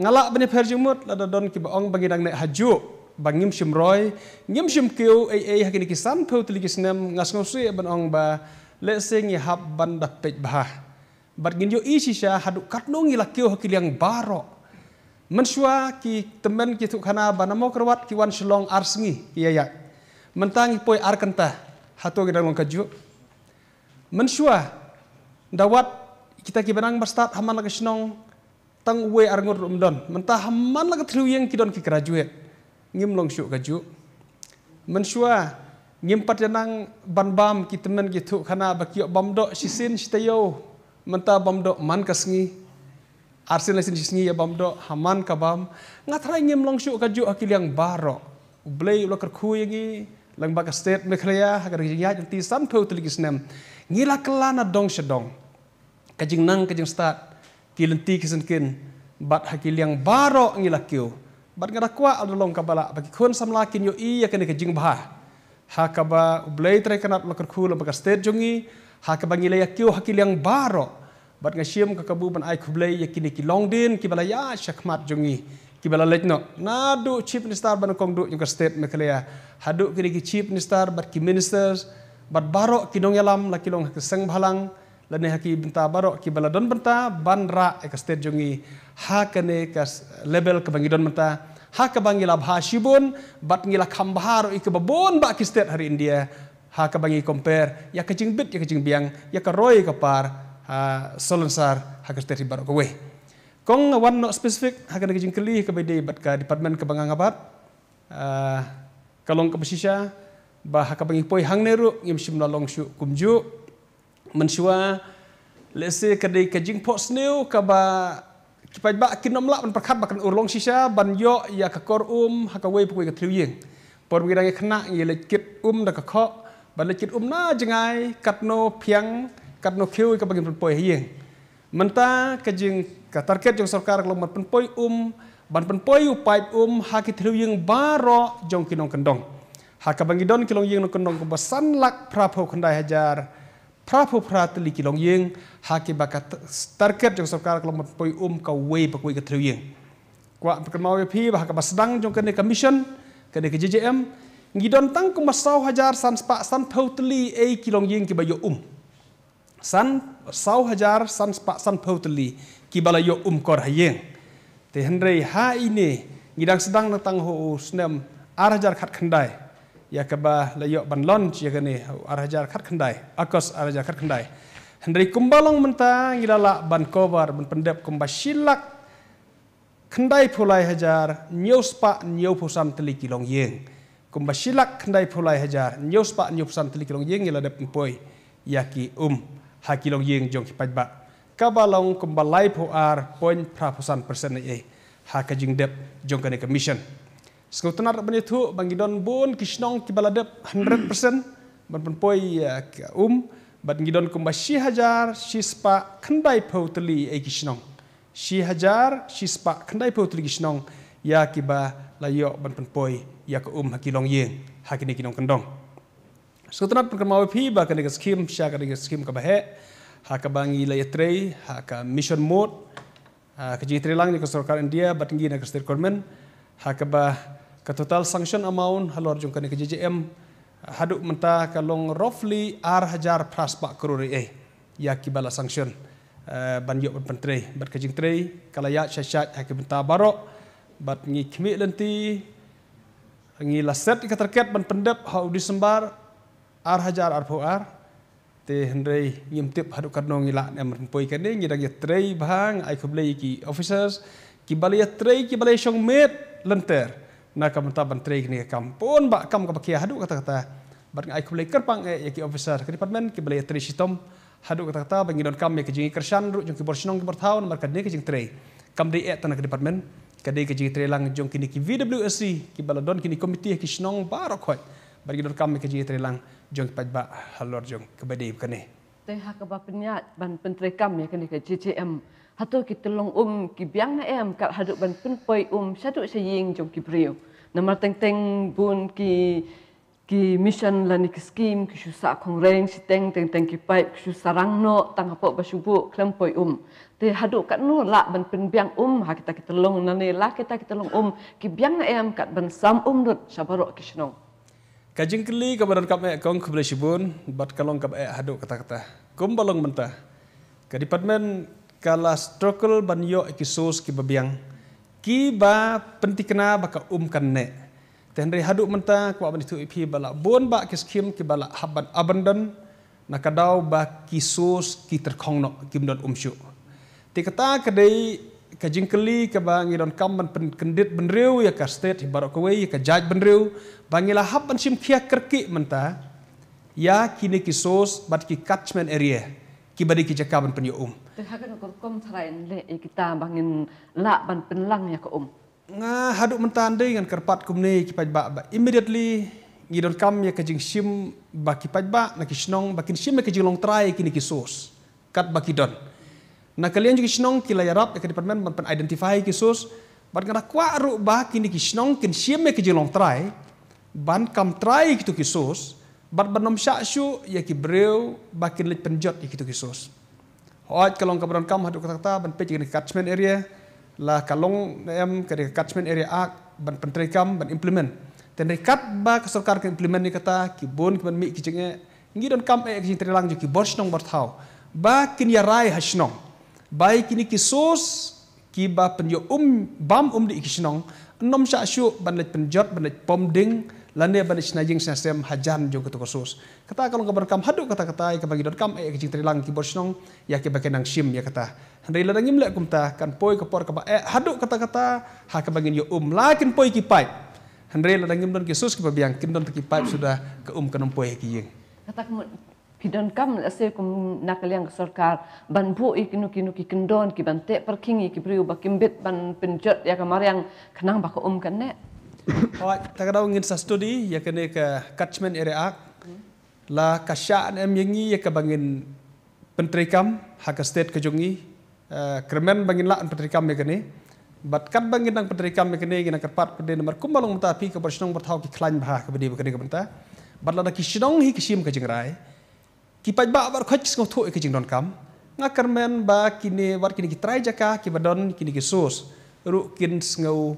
ngala bani fair jing mut la don ki ba ong bangidang ne haju ba ngim shim roi ngim shim kêu ai ai hakini kisan peu tilikis nem ngas ngosui ban ong ba le sing ya hab ban da pej ba bat ngin yo isi sha hadu kat no ngila kêu hakiliang baro menshua ki temen ki tu kana Namo kerwat ki wan shlong arsengi iya ya. ya. mentang poi arkenta hatu gedang kaju menshua dawat kita ki benang berstat haman laga shnong tang we arngur umdon. mentah haman yang ki don ki graduate ngim long shu ka ju man shua ngim pat ya nang ban bam ki temen ki thu khana ba ki bam do sisin sitayo menta bam do man kasngi arsin lesin sisngi ya bam do haman ka bam ngatrai ngim long shu ka ju akiliang baro blay lo kerku yangi lang ba ka state me khleya ha ka riya jang ti sam phau tulik la kla na dong sedong jing nang kajing start kilenti kisen kin bat hakiliang baro la kiu bat nga dakwa alulong kabala bagi kun samlakin yo iya kene kejing bah hakaba ublay tre kanat lakar kula baga state jungi hakaba ngile yakyo hakil yang baro bat nga siam ka kabu ban ai yakini ki long din ki bala ya shakmat jungi ki bala lejno na du chief minister ban kong du nyuka state mekalea ya. kini ki chief minister bat ki ministers bat baro ki dong yalam la kilong balang lani haki benta baro ki bala don benta ban ra e state jungi hakane kas level kebangidon menta hakabangila bhashibun batngila kambaharo ikababon ba kistet hari india hak hakabangi compare ya kecing bit ya kecing biang ya keroi kapar ha solonsar hakistet ke kowe kong one not specific hakane kecing keli kebede bat ka department abat, uh, ah, kalong kebesisya ba hakabangi poi hangneru ngim simna longshu kumju mensua lese kedai kejing posneu kaba Cepat bak kinom lak ban perkat bakan urlong sisa ban yo ya kakor um hakawai pukui katriu yeng. Por bagi dangai kena ye lekit um da kakok ban lekit um na jengai katno piang katno kiu ka bagin pempoi yeng. Menta ka jeng ka target jong sarkar kalau mat pempoi um ban pempoi upai um hakitriu yeng baro jong kinong kendong. Hakabangidon kilong yeng no kendong kebasan lak prapho kandai hajar. Prabu prata liki long yeng haki bakat starket jong sarkar kalau mempoi um ka way pakui ka tru yeng. Kwa perkenau ya pi bah ka sedang jong kene commission kene ke JJM ngidon tang ku hajar san spa san pautli e kilong yeng ke bayo um. San sau hajar san spa san pautli ki balayo um kor hayeng. Te henrei ha ini ngidang sedang natang ho snem arajar khat khandai ya yakaba la yo ban lunch lon yagani arajar khat khandai akos arajar khat khandai hendri kumbalong menta ngilala ban cover ban pendep kumba silak khandai phulai hajar nyospa nyopusam teliki long yeng kumba silak khandai phulai hajar nyospa nyopusam teliki long yeng ngila dep poi yaki um hakilong yeng jong kipajba kabalong kumbalai pho ar point prapusan persen e kajing dep jong kane commission Sekutunar benitu bangidon bun kisnong tibaladep 100% banpenpoi ya, um bangidon kumba shi hajar shi spa kendai pauteli e eh, kisnong, si hajar shi spa kendai pauteli kisnong, ya kiba layo banpenpoi ya ke um hakilong yeng hakini kinong kendong. Sekutunar perkemawi pi bahkan dengan skim sya dengan skim kabahe bangi layetrei haka mission mode kejitri lang di kesorkar India batngi na terkormen, kormen hakabah ka total sanction amount halor jung kani ke JJM haduk menta ka roughly ar hajar plus ba crore eh ya ki bala sanction uh, ban yo ban tre bat ka jing tre kala ya sha sha ha ki menta baro bat ngi kmi lenti ngi la set ka terket ban pendep ha disembar ar hajar ar pho ar te hendre ngim tip haduk ka nong ila nem poi ka ne ngi dag ye tre ai khublei officers kibala bala ye tre ki bala met lenter na kam ta ban trek ni kam pun, ba kam ka kia hadu kata kata ban ai kulai ker pang eh, ya ki officer ke department ki bale tri sistem, hadu kata kata ban gidon kam ke jing kersan ru jing ki bor sinong ki bor thaun mar ka ne ki jing trek kam di et eh na ke department ka di ki jing trek lang jong ki ni ki vwsc ki baladon, ki ni komiti ki sinong ba ro khoi ban gidon kam ke jing trek lang jong pat ba halor jong ke bade ka ne te ha ka ba pinyat ban pentrekam ya ke ni ke ccm hatu kitelong um kibyang na em kal haduk ban pun poi um satu saying jong kibrio namar teng teng bun ki ki mission lani ni skim ki susa kong reng si teng teng teng ki pipe ki susa no tang apo basubu klem poi um te haduk kat no la ban pin biang um ha kita kita long na ni la kita kita long um ki biang na em kat ban sam um dot sabaro ki sino kajing kli ka baran kap mek kong kubre shibun bat kalong kap e hadu kata kata kum balong menta ka department kala struggle ban yo ekisos ki babiang ki ba pentikna baka um kan ne ten ri hadu menta ko ban tu ipi bala bon ba kes kim ki bala haban abandon na kadau ba kisos ki terkong no kim don um shu ti kata kedai ka jingkeli ka ba ngi don kam ban pen kendit ban riu ya ka state ki ya barok wei ya ka jaj ban riu ba ngi la haban sim kia kerki menta ya kini kisos bat ki catchment area ki bari ki jakaban pen yo um kom ni kita penlang ya, ตึกฮักนกกมทรายเลอกิตาบางินละบันเป็นลังยากอมงาฮัดุมันตานดงันกระปัดกุมเนกิปัจบะบะอิมเดียตลียีดอนคำยากจิงชิมบักิปัจบะนักิชนงบักินชิมยากจิงลงทรายกินกิซสกัดบักิดอน Nah ya kalian juga senang kila ya Rab, ke departemen bantuan identifikasi khusus, bantuan kena kuaru bah kini kita senang kini sim yang kejelang try, ban kam try itu khusus, bar bantu syak syu ya kibreu bah kini penjat ya itu khusus hoat kalong kabron kam hatu kata ban pe jing catchment area la kalong em ke catchment area ak ban pentri kam ban implement ten rekat ba ke sarkar ke implement ni kata ki bon ki ban mi ki jing e ngi don kam e ki jing trilang ki bor nong bor thau ba kin ya rai ha snong bai ki ni ki sos ki ba pen yo um bam um di ki snong nom sha shu ban le pen jot ban le pom ding lande ban najing sistem hajan jo kutu kursus kata kalau kabar kam hadu kata kata ya bagi dot kam e kecing terilang ki borsnong ya ke bagai nang sim ya kata handai ladang imlek kum ta kan poi kapor kaba e eh, hadu kata kata ha ke bagin yo um lakin poi ki pai handai ladang imlek kisus ki babiang kin don ki pai sudah ke um kanum poi ki yeng kata kidon kam la se kum nakaliang sarkar ban bu ikinu kinu ki kendon ki ban te perkingi ki priu bakimbit ban penjot ya kamar yang kenang baka um kan ne Alright, tagadaw ngin sa study ya kene ka catchment area la kasyaan em yangi ya bangin pentrikam haka state kejungi eh, kremen bangin la pentrikam yakane bat kat bangin ang pentrikam ya kene, gina kerpat pede nomor kumalong mata pi ka bersnong bertau ki klan bah ka bedi bakane ka benta bat lada ki shinong hi kishim ka jengrai, ki paj ba bar khoch sko thu e ki jingdon kam nga kermen ba kini war kini ki trai jaka ki badon kini ki sus ru kins ngau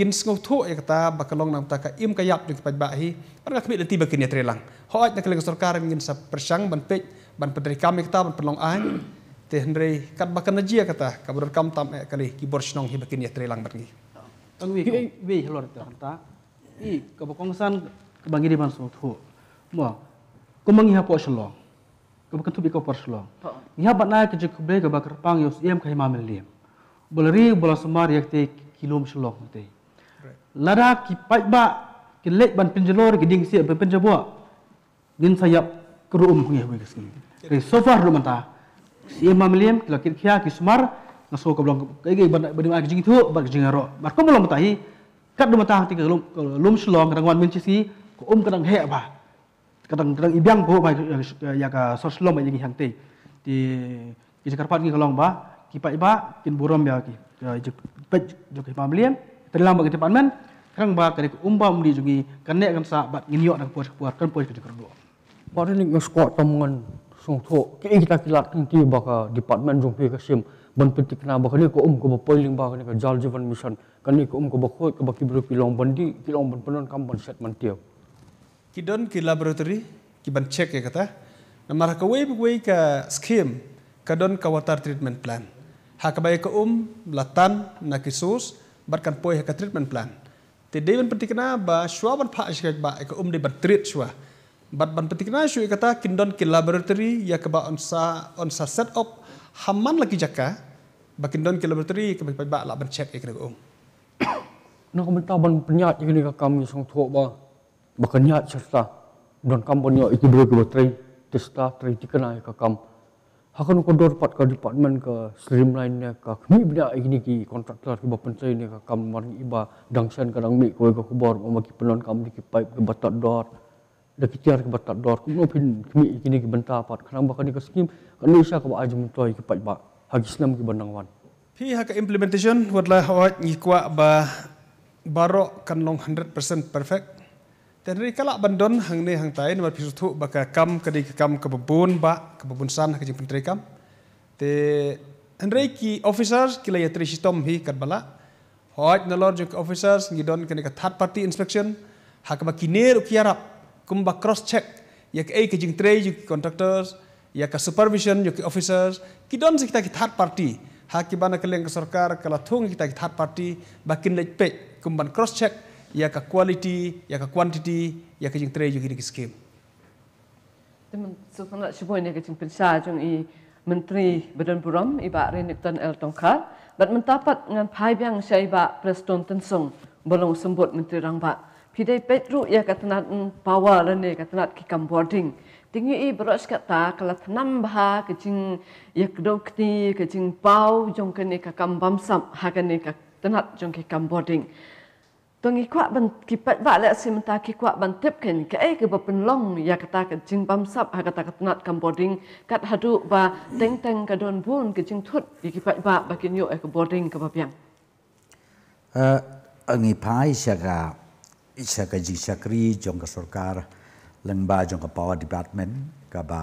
kin sngau tho e kata, ta bakalong nam ta ka im ka yap dik pajba hi par ka kmit ti bakin yatre lang hoaj na keleng sarkar ngin sa persang ban pej ban pedri kam ek ta ban pelong an te henry kat bakan na jia kata e ka bor kam tam ek kali ki bor snong hi bakin yatre lang barngi tang wi wi helor ta ta i ka bakong san bangi di ban sngau tho mo ko mangi ha po shlong ka bakan tu bi ka por shlong ni ha ban na ka jik ble ka bakar pang yos yem ka hi mamel lim bolari bola yak te kilom shlong te lara ki pai ba ki lek ban penjelor ki ding siap penjebua gin sayap kerum ngi eh, wi keskin ri sofar lu menta si ma meliam ki lakit khia ki sumar ngaso ka blong kai gi ban ban ai jing thu ban jing ro bar ko belum tahi kat du menta ti lum lum slong rangwan min si ko um kadang he ba kadang kadang ibyang bo ba ya ka ya- ya soslom ai jing hang te ti ki jakarpat ngi kalong ba ki pai ba kin burom ya ki ya, jek pet jek ma meliam Telang bagi department kan ba kali umbam di jungi kan ne kan sa bat nginiok dan puas puas kan puas kita kerdo. Pada ni ngeskot temangan sungto ke kita kilat kan ti baka department jung pi kasim ban penting kena baka ni ko um ko ba poiling baka ka jal jivan mission kan ni ko um ko ba khot ko ba kibru kilong bandi kilong ban penon kam ban set man tiap. Kidon ki laboratory ki ban check ya kata. Namar ka way way ka scheme kadon ka water treatment plan. Hakabai ka um latan nakisus barkan poe ka treatment plan te deben pentikna ba shwa ban pha shka ba ka um de bar treat shwa bat ban pentikna shu kata kindon ki laboratory ya ka ba onsa onsa set up haman lagi jaka ba kindon ki laboratory ka ba ba la ban check ek um no kamu tahu ban penyat ini ka kami sang thok ba ba kenyat serta don kam ban yo iki dua ke batrai testa tri tikana ka kam Hakan kau dor pat ke department ke streamline ni ke ni bila ini ki kontraktor ki bapun sai ni ke kam mar iba dangsan ke dang kau koi ke kubor mo ki pelon kam di ki pipe ke batat dor de ki tiar ke batat dor ku no pin ki ini ki benta pat kanang ba ni ke skim ke ni sha ke ba ajum toi ki pat hak islam ki bandang wan pi hak implementation wat la hawat ni ba baro kan long 100% perfect dan ini kalau bandun hang ni hang tain mar pisutu baka kam kadi kam ke bebun ba ke bebun san ke jimpun tri kam. Te Henry ki officers ki laya tri sistem hi kat bala. Hoit na lor jok officers ngi don kene ka third party inspection hak ba kinir ki arab kum ba cross check yak ei ke jing tri jok contractors yak supervision jok officers ki don sikta ki third party hak ki bana ke leng ke sarkar kala thung kita ki third party ba kin lej pe kum ban cross check ya ka quality ya ka quantity ya ka jing trade jigi scheme dem so fana shiboy ne gatin pensa jong i menteri badan buram i ba renikton el tongkar bat mentapat ngan phai byang sai ba preston tensong bolong sembot menteri rang ba pide petru ya ka tanat power rene ka tanat ki boarding tingi i brosh ka ta kala tanam ba ka jing yak dokti ka jing pau jong ka ne ka kam ha ka ne ka tanat jong ki boarding Tongi ikwa ban kipat ba le simta kikwa ban tip ken ke ai ke penlong ya kata ke jing pam sap ha kata ke tunat kampoding kat hadu ba teng teng ke don bun ke jing tut di kipat ba ba ken yo ke boarding ke bapiang. Uh, angi pai syaga syaga jing syakri jong ke sarkar leng ba jong ke power department ka ba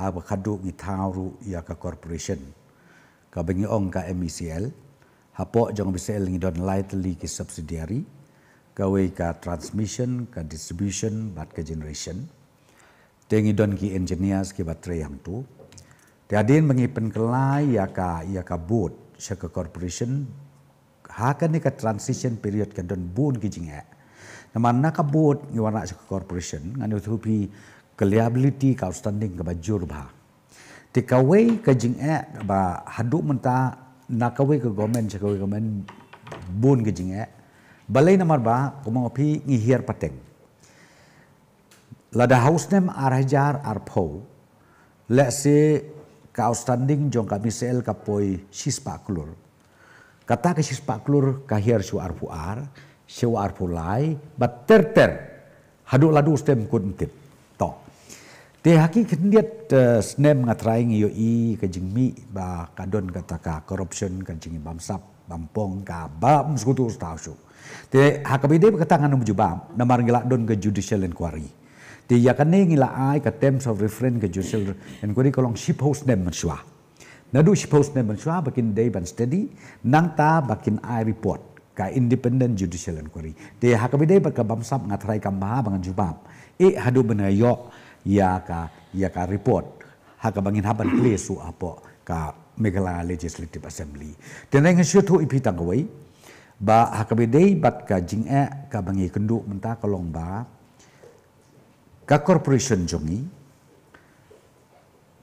ha ba khadu ngi tharu ya ka corporation ka bangi ong ka MECL hapo jong BCL ngi don lightly ke subsidiary gawei ka transmission, ka distribution, bat ka generation. Tengi don ki engineers ki baterai yang tu. tiadain mengi kelai ya ka ya ka boot sya ka corporation, hakan ni ka transition period ka don board ki jing e. Naman na ka board ni warna sya corporation, ngani utupi keliability ka outstanding ka bajur bah. Tikawai ka jing e, ba haduk mentah nakawai ke government, cakawai government, bun ke jing e balai namar ba kumang opi ngihir pateng lada house nem arajar arpo le se ka outstanding jong kami sel kapoi sispa klur kata ke sispa klur kahir su arpu ar sewa arpu lai bat ter ter hadu ladu stem kuntip to te haki kendiat uh, eh, snem ngatrai ngiyo i ke jingmi ba kadon kata ka corruption ka jingi bamsap bampong ka bam sekutu ustausu Thì hạ cái đấy jubah, tangan nung don ke judicial inquiry. Thì ya kan ni ai ke terms of reference ke judicial inquiry kolong ship host nem mensua. Nadu ship host nem mensua bakin day ban steady, nang ta bakin ai report ka independent judicial inquiry. Di hakabide ba kabamsap nga try kambaha bangan jubab. E hadu benayo ya ka ya ka report hakabangin haban plesu apa ka Meghalaya Legislative Assembly. Dan yang ngesyut itu ipitang kawai ba hakabidei bat ka jing e ka bangi kendu menta kalong ba ka corporation jongi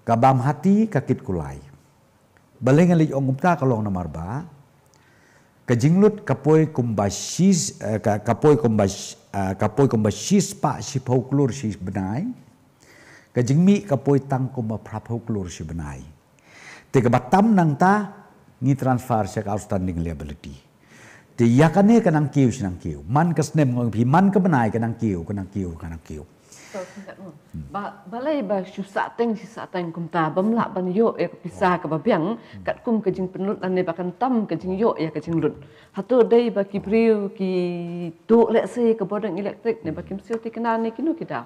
ka bam hati ka kit kulai balengan ali e ong menta kalong namar ba ka jinglut kapoi kumbashis ka kapoi kumbash e, kapoi kumbashis e, pa si pau klur si benai ka jingmi kapoi tang kumba prapau klur si benai te ka batam nang ta ni transfer sek outstanding liability ti yakane kanang kiu sinang kiu man kasnem ngong pi man kebenai kanang kiu kanang kiu kanang ba balai ba susah teng si satang kum ta yo e pisah ke babiang kat penut an ba kan tam ke yo ya ke lut hatu dei ba ki priu ki tu elektrik ne ba kim siu ti kena ne kinu kita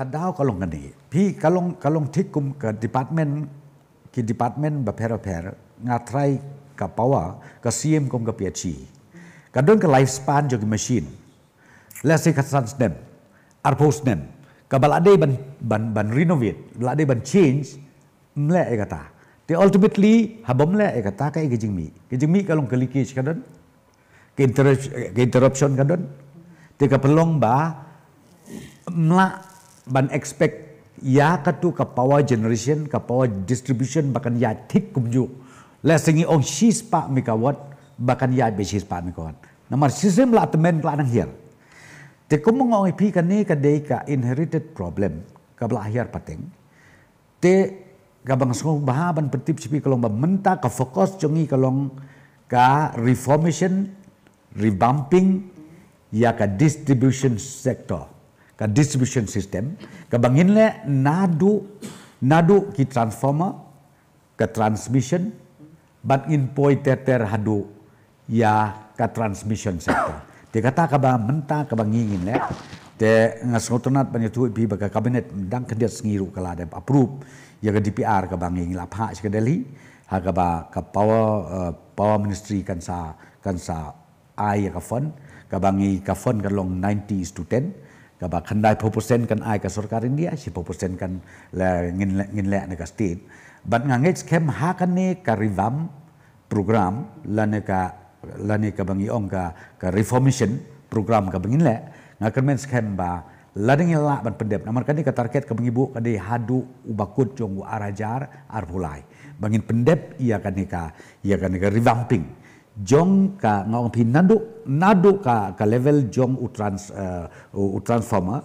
kan kalong kan ni kalong kalong tik kum ke department ki department ba per ngatrai ka pawa ka siem kum ka Gândul că lifespan jogi machine. Let's say kasans nem, arpos nem. Ka ban ban renovate, balade ban change mle e kata. Te ultimately habam le e kata ka gejing mi. Gejing mi kalong ke leakage kadon. Ke interruption kadon. Te ka ban expect ya katu ka power generation ka power distribution bahkan ya tik kumju lesengi ong shi spa bakan yai besir pan kon namar sistem la temen lanang hier te ko mong oi pi kan ni ka dei ka inherited problem ka bla hier pateng te ka bang so bahaban petip sipi kalong ba menta ka fokus jongi kalong ka reformation revamping ya ka distribution sector ka distribution system ka bangin le nadu nadu ki transformer ka transmission bat in poi teter hadu ya ke transmission sector. Dia kata ka ba menta ka bangingin le. Eh. Te ngasotonat banyu tu bi ba ka cabinet dang kedet sngiru kala approve ya ka DPR ka banging la pha ke Delhi ha ka ba power eh, power ministry kan sa kan sa ai ka fon ka bangi ka fon ka long 90 to 10 ka ba khanda 4% kan ai kan ka sarkar india 4% kan la ngin ngin la na state but ngangex skem hak kan ne program la ne lani ka bangi ong ka ka reformation program kah bangin le ngakan men skem ba lani la ban pendep namar kan ka target ka bangi bu di hadu ubakut jong arajar ar bangin pendep iya kan ka iya kan ka revamping jong ka ngong pin nadu nadu ka ka level jong u trans uh, u transformer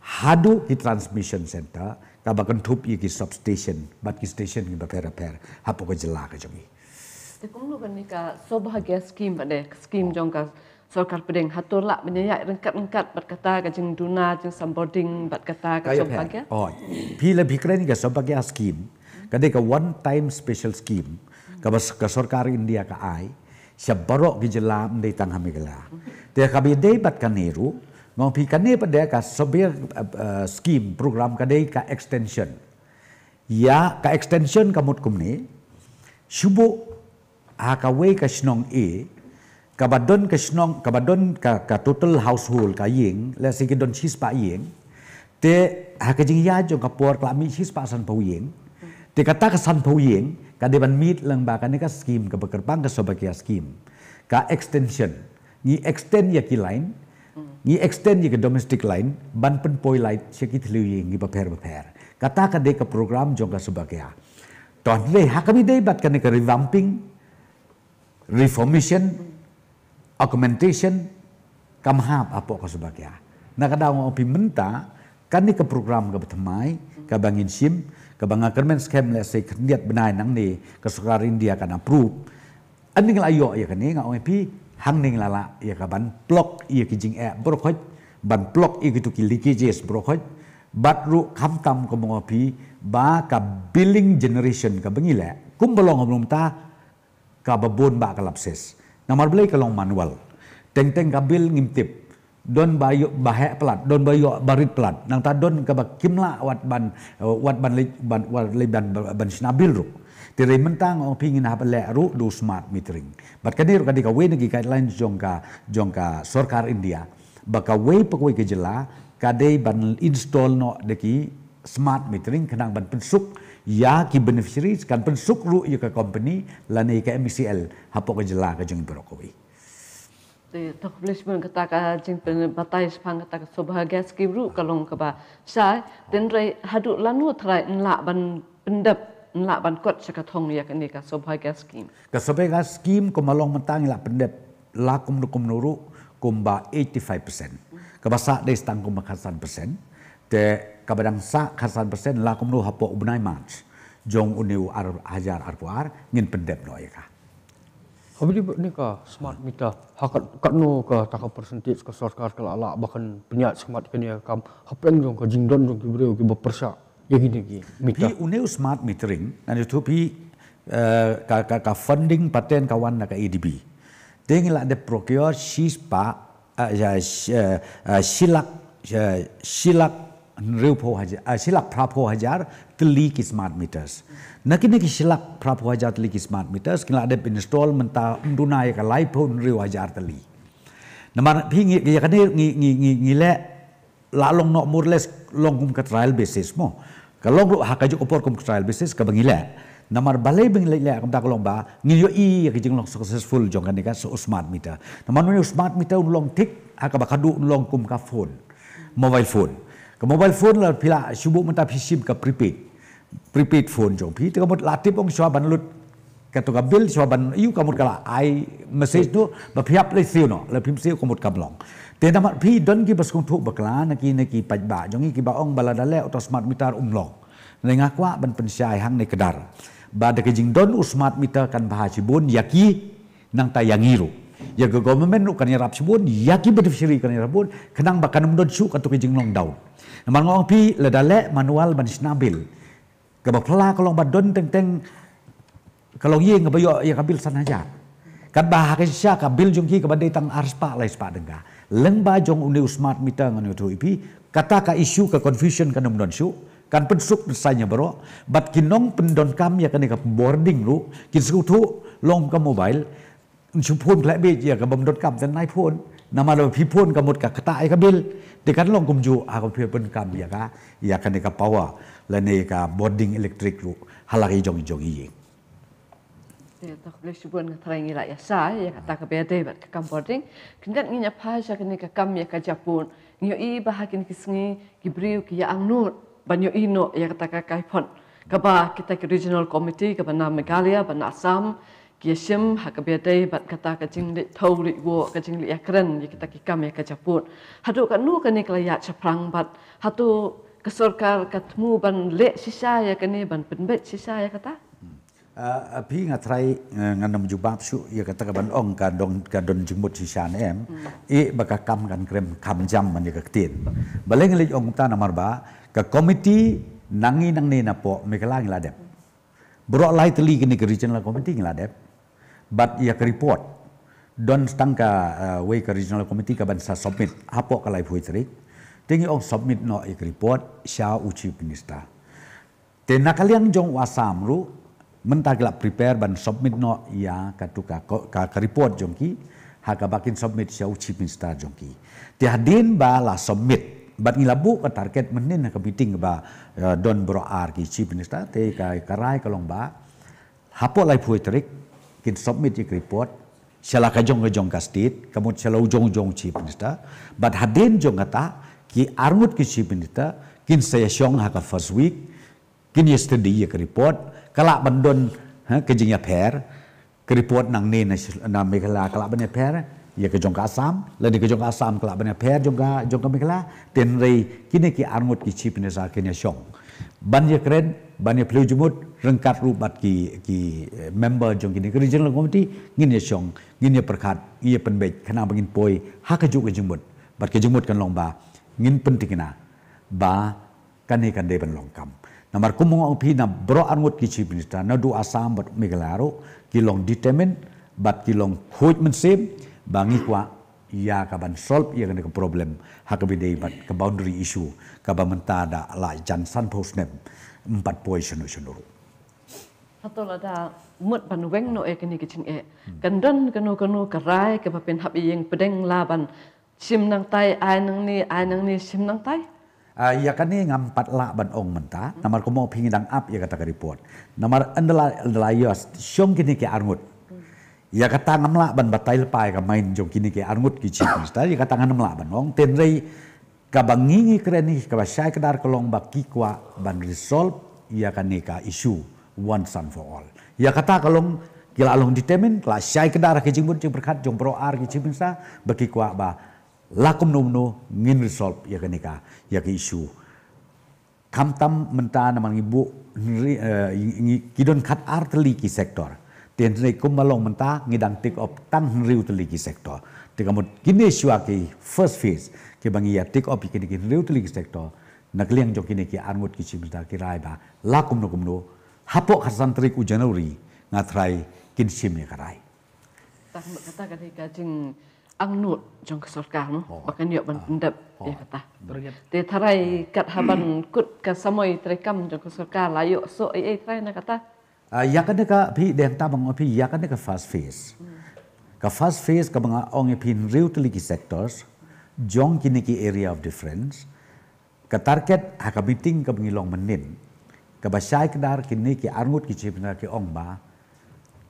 hadu ki transmission center kah bakan thup ki substation bat ki station ki ba per per hapo ka jela ka jongi Tekung lu kan nika sobahagia skim pada skim oh. jongka sorkar pedeng hatur lak menyayak rengkat-rengkat berkata kajeng duna jeng samboding berkata kajeng bahagia. Oh, bila bikra nika sobahagia skim. Kada ka one time special skim ka bas ka sorkar India ka ai siya barok gijela mday tang hamigala. Dia kabi day bat kaneru ngong pi kane pa dia ka sobir scheme program ka day ka extension. Ya ka extension kamut kumni subuh ha ka we e ka badon ka snong ka ka ka total household ka ying le si don chis pa ying te ha ka jing ya jong ka por ka mi chis pa san pa ying te kata ka san pa ying ka deban ban lang ba ka ne ka scheme ka bekerpang ka sobakia scheme ka extension ni extend ya ki line ni extend ya ke domestic line ban pen poi light cheki thlu yi ngi baper baper kata ka de ka program jong ka subakya ton le ha kami de bat ka revamping reformation augmentation apa kau sebagai. sebagainya na kadang opi menta kan ni ke program ke betemai ke bangin sim ke banga kermen skem le se kendiat benai nang ni ke sukar india kan approve Anjing la yo ya kan ni ngau pi hang ning lala ya kaban blok iya ya ki jing e bro ban block ya gitu kili kijes leakages bro kamtam ke ru ba ka billing generation ka bengile kum bolong ngom ta kababon ba kalapses. Namarblay kalong manual. teng teng kabil ngimtip. Don bayo bahe pelat, don bayo barit pelat. Nang ta don kabak kimla wat ban eh, wat ban li ban wat li ban ban sinabil ruk. Tiri mentang ong pingin hap le ru du smart metering. Bat kadir kadi kawe nagi guidelines jongka jongka sorkar India. Baka way pakway kejela kadai ban install no deki smart metering kenang ban pensuk ya ki beneficiary kan pen sukru ya ke company la ne ke MCL hapo ke jela ke jeng brokowi te eh, to khlesh pen kata ka jeng pen batai sphang kata ka sobhagya skibru kalong ka ba sa den re hadu lanu thrai la ban pendap la ban kot saka thong ya ke ni ka sobhagya skim ka sobhagya skim ko malong mentang la pendap la kum kum nuru kum ba 85% ka ba sa de stang kum khasan persen te ka badang sa khasan persen la kumnu hapo ubnai manch jong uniu ar hajar arpuar ngin pendep no ya Habis ni ka smart meter hakat kat no ka tak percentage ka sarkar ka ala bahkan penyat smart kan ya kam hapen jong ka jingdon jong kibreu ki berpersa ya gini ki meter. Pi uneu smart metering dan itu pi eh, ka ka ka funding paten kawan na ka EDB. Deng la de procure sispa eh, silak eh, silak शिलाक फ्रापो हजार तली की smart meters नकी नकी शिलाक फ्रापो हजार तली की smart meters, किला ada install menta nduna ya ka live pun riu hajar teli namar phi ya kan ngi ngi ngi ngi le la long no murles long kum ka trial basis mo ka long ha opor kum trial basis ka bangile namar balai beng lai lai akam takalong ba ngi yo i ya kijing long successful jong kan ka so smart meter namar no smart meter long tik ha ka bakadu long kum ka phone mobile phone ka mobile phone lah, pila shubu mata phishim prepaid prepaid phone jong phi te ka mot latip ong shwa ban lut ka to ka bill shwa ban yu kala ai message no ba le siu no le pim siu kamut mot te damat mat phi don ki bas kong bakla na ki na ki paj ba jong ki ba ong bala auto smart meter um long ngakwa ah, ban pen hang nei kedar ba de don u smart meter kan ba bun yaki nang ta ya ke government nu kan yarap chibun yaki beneficiary kan yarap bun kenang bakan mdon chu ka to long down man ngong pi le dale manual manis nabil. ke ba kalong badon teng teng kalong ye ke ba yo ye kabil sanajat kan ba ke sya kabil jungki ki ke ba dei tang arspa lai spa dengga leng ba jong unde usmat mita ngan yo ipi kata ka isu ka confusion kan don syu kan pensuk pensanya bro bat kinong pendon kam ya kan ka boarding lu kin tu long ka mobile ชุมพูนและเบียเจียกับบมดดกรรมแต่นายพูนนำมาโดยพิพูนกับหมดกับกระต่ายกับบิล Di kan long kumju aku pia pun kam ya ka ya kan ka power la ne ka boarding electric lu halari jong jong iye. Ya tak boleh sibun ka trai ngila ya sa ya kata ka bete bat ka boarding. Kin kan nginya pa sa kan ka kam ya ka Jepun, Ngyo i bahakin kisngi gibriu ki ya angnut banyo ino ya kata ka kaipon. Kaba kita ke regional committee ka Megalia, Meghalaya bana Assam kiasim hak kebetai bat kata kacing li tau li wo kacing li akren ya kita kikam ya kacaput hatu kanu kene kelayak caprang bat hatu kesorkar katmu ban le sisa ya kene ban penbet sisa ya kata hmm. ah, api ngatrai eh, ngan namju bapsu ya kata ban ong ka dong jemput don sisa ne em i hmm. baka kam kan krem kam jam man ya ketin baleng li ong ta namar ba ka komiti nangi nang ne na po mekelang la dep Berok lain terli kini ke regional committee ngeladep. but ia report don stangka uh, eh, way ka regional committee ka submit hapo ka live hui trik tingi ong submit no yak report sha uchi minister te nakaliang jong wasamru, ru mentagla prepare ban submit no ia katu ka, ka report jong ki haka bakin submit sya uchi minister jong ki te hadin ba la submit bat ngilabu ka target menin ka meeting ba eh, don bro ar ki chief minister te ka karai kalong ba hapo live hui kin submit ik report sela kajong jong jong kastit kamut sela ujong ujong chief minister but hadin jong ata ki armut ki chief minister kin saya syong ha ka first week kin yesterday ik report kala bandon ha kejingnya per ke report nang ni na na mekala kala bandon per ya ke jong kasam la di ke jong kasam kala bandon per jong ka jong ka mekala tenrei kini ki armut ki chief minister kinya syong banyak ये banyak pelu ये फ्लू rengkat rubat ki ki eh, member jong kini regional committee ngin ya song ngin ya perkat ye penbej kana bangin poi ha ka juk jumut bat ke jumut kan long ba ngin pentingna ba kan kan de ban long kam namar kumong ang phi na bro angut ki chief minister na du asam bat megalaro ki long determine bat ki long khoj men sem bangi kwa ya ka solve ya kan problem ha ka bat ka boundary issue governmenta da la jan san post empat poi sunu sunu Hatola da mud ban weng no e kini kicing e kandan kanu kanu karai ke kan papin hab yeng pedeng laban sim nang tai ai nang ni ai nang ni sim nang tai Uh, ya kan ni ngampat la ban ong menta namar komo pingidang up ya kata report namar andela andela yos siung kini ke armut ya kata ngamla ban batai lepai ka main jong kini ke armut kici ya kata ngamla ban ong tenrei kabangingi kreni shai kedar kolong bakikwa ban resolve ia kaneka isu once and for all. Ia kata kolong kila along ditemen kla shai kedar ke jimbun jing berkat jong pro ar ke jimbun bakikwa ba lakum nomno ngin resolve ia kaneka ia ke isu. Kamtam menta namang ibu eh, kidon kat ar teliki sektor. rei kum malong menta ngidang tik op tang riu teliki sektor. Tekamut kini syuaki first phase के बंगी या टिक ऑफ किने की रेउतली की सेक्टर नकली अंग जोकिने की आरमुट की चिम दा की राय बा ला कुमनो कुमनो हापो खसान तरीक उ जनवरी sim ya karai tak kata ang nut jong ya kata te tharai oh. kat haban kut ka trekam jong layo so ai e ai e trai na kata ah, ya kan deka, phi deng tabang bang ya kan deka fast phase ka fast hmm. ka ong e phin reutli ki sectors jong kini ki area of difference ka target haka meeting ke bangilong menin ka basai kedar kini ki arngut ki chipna ki ong ba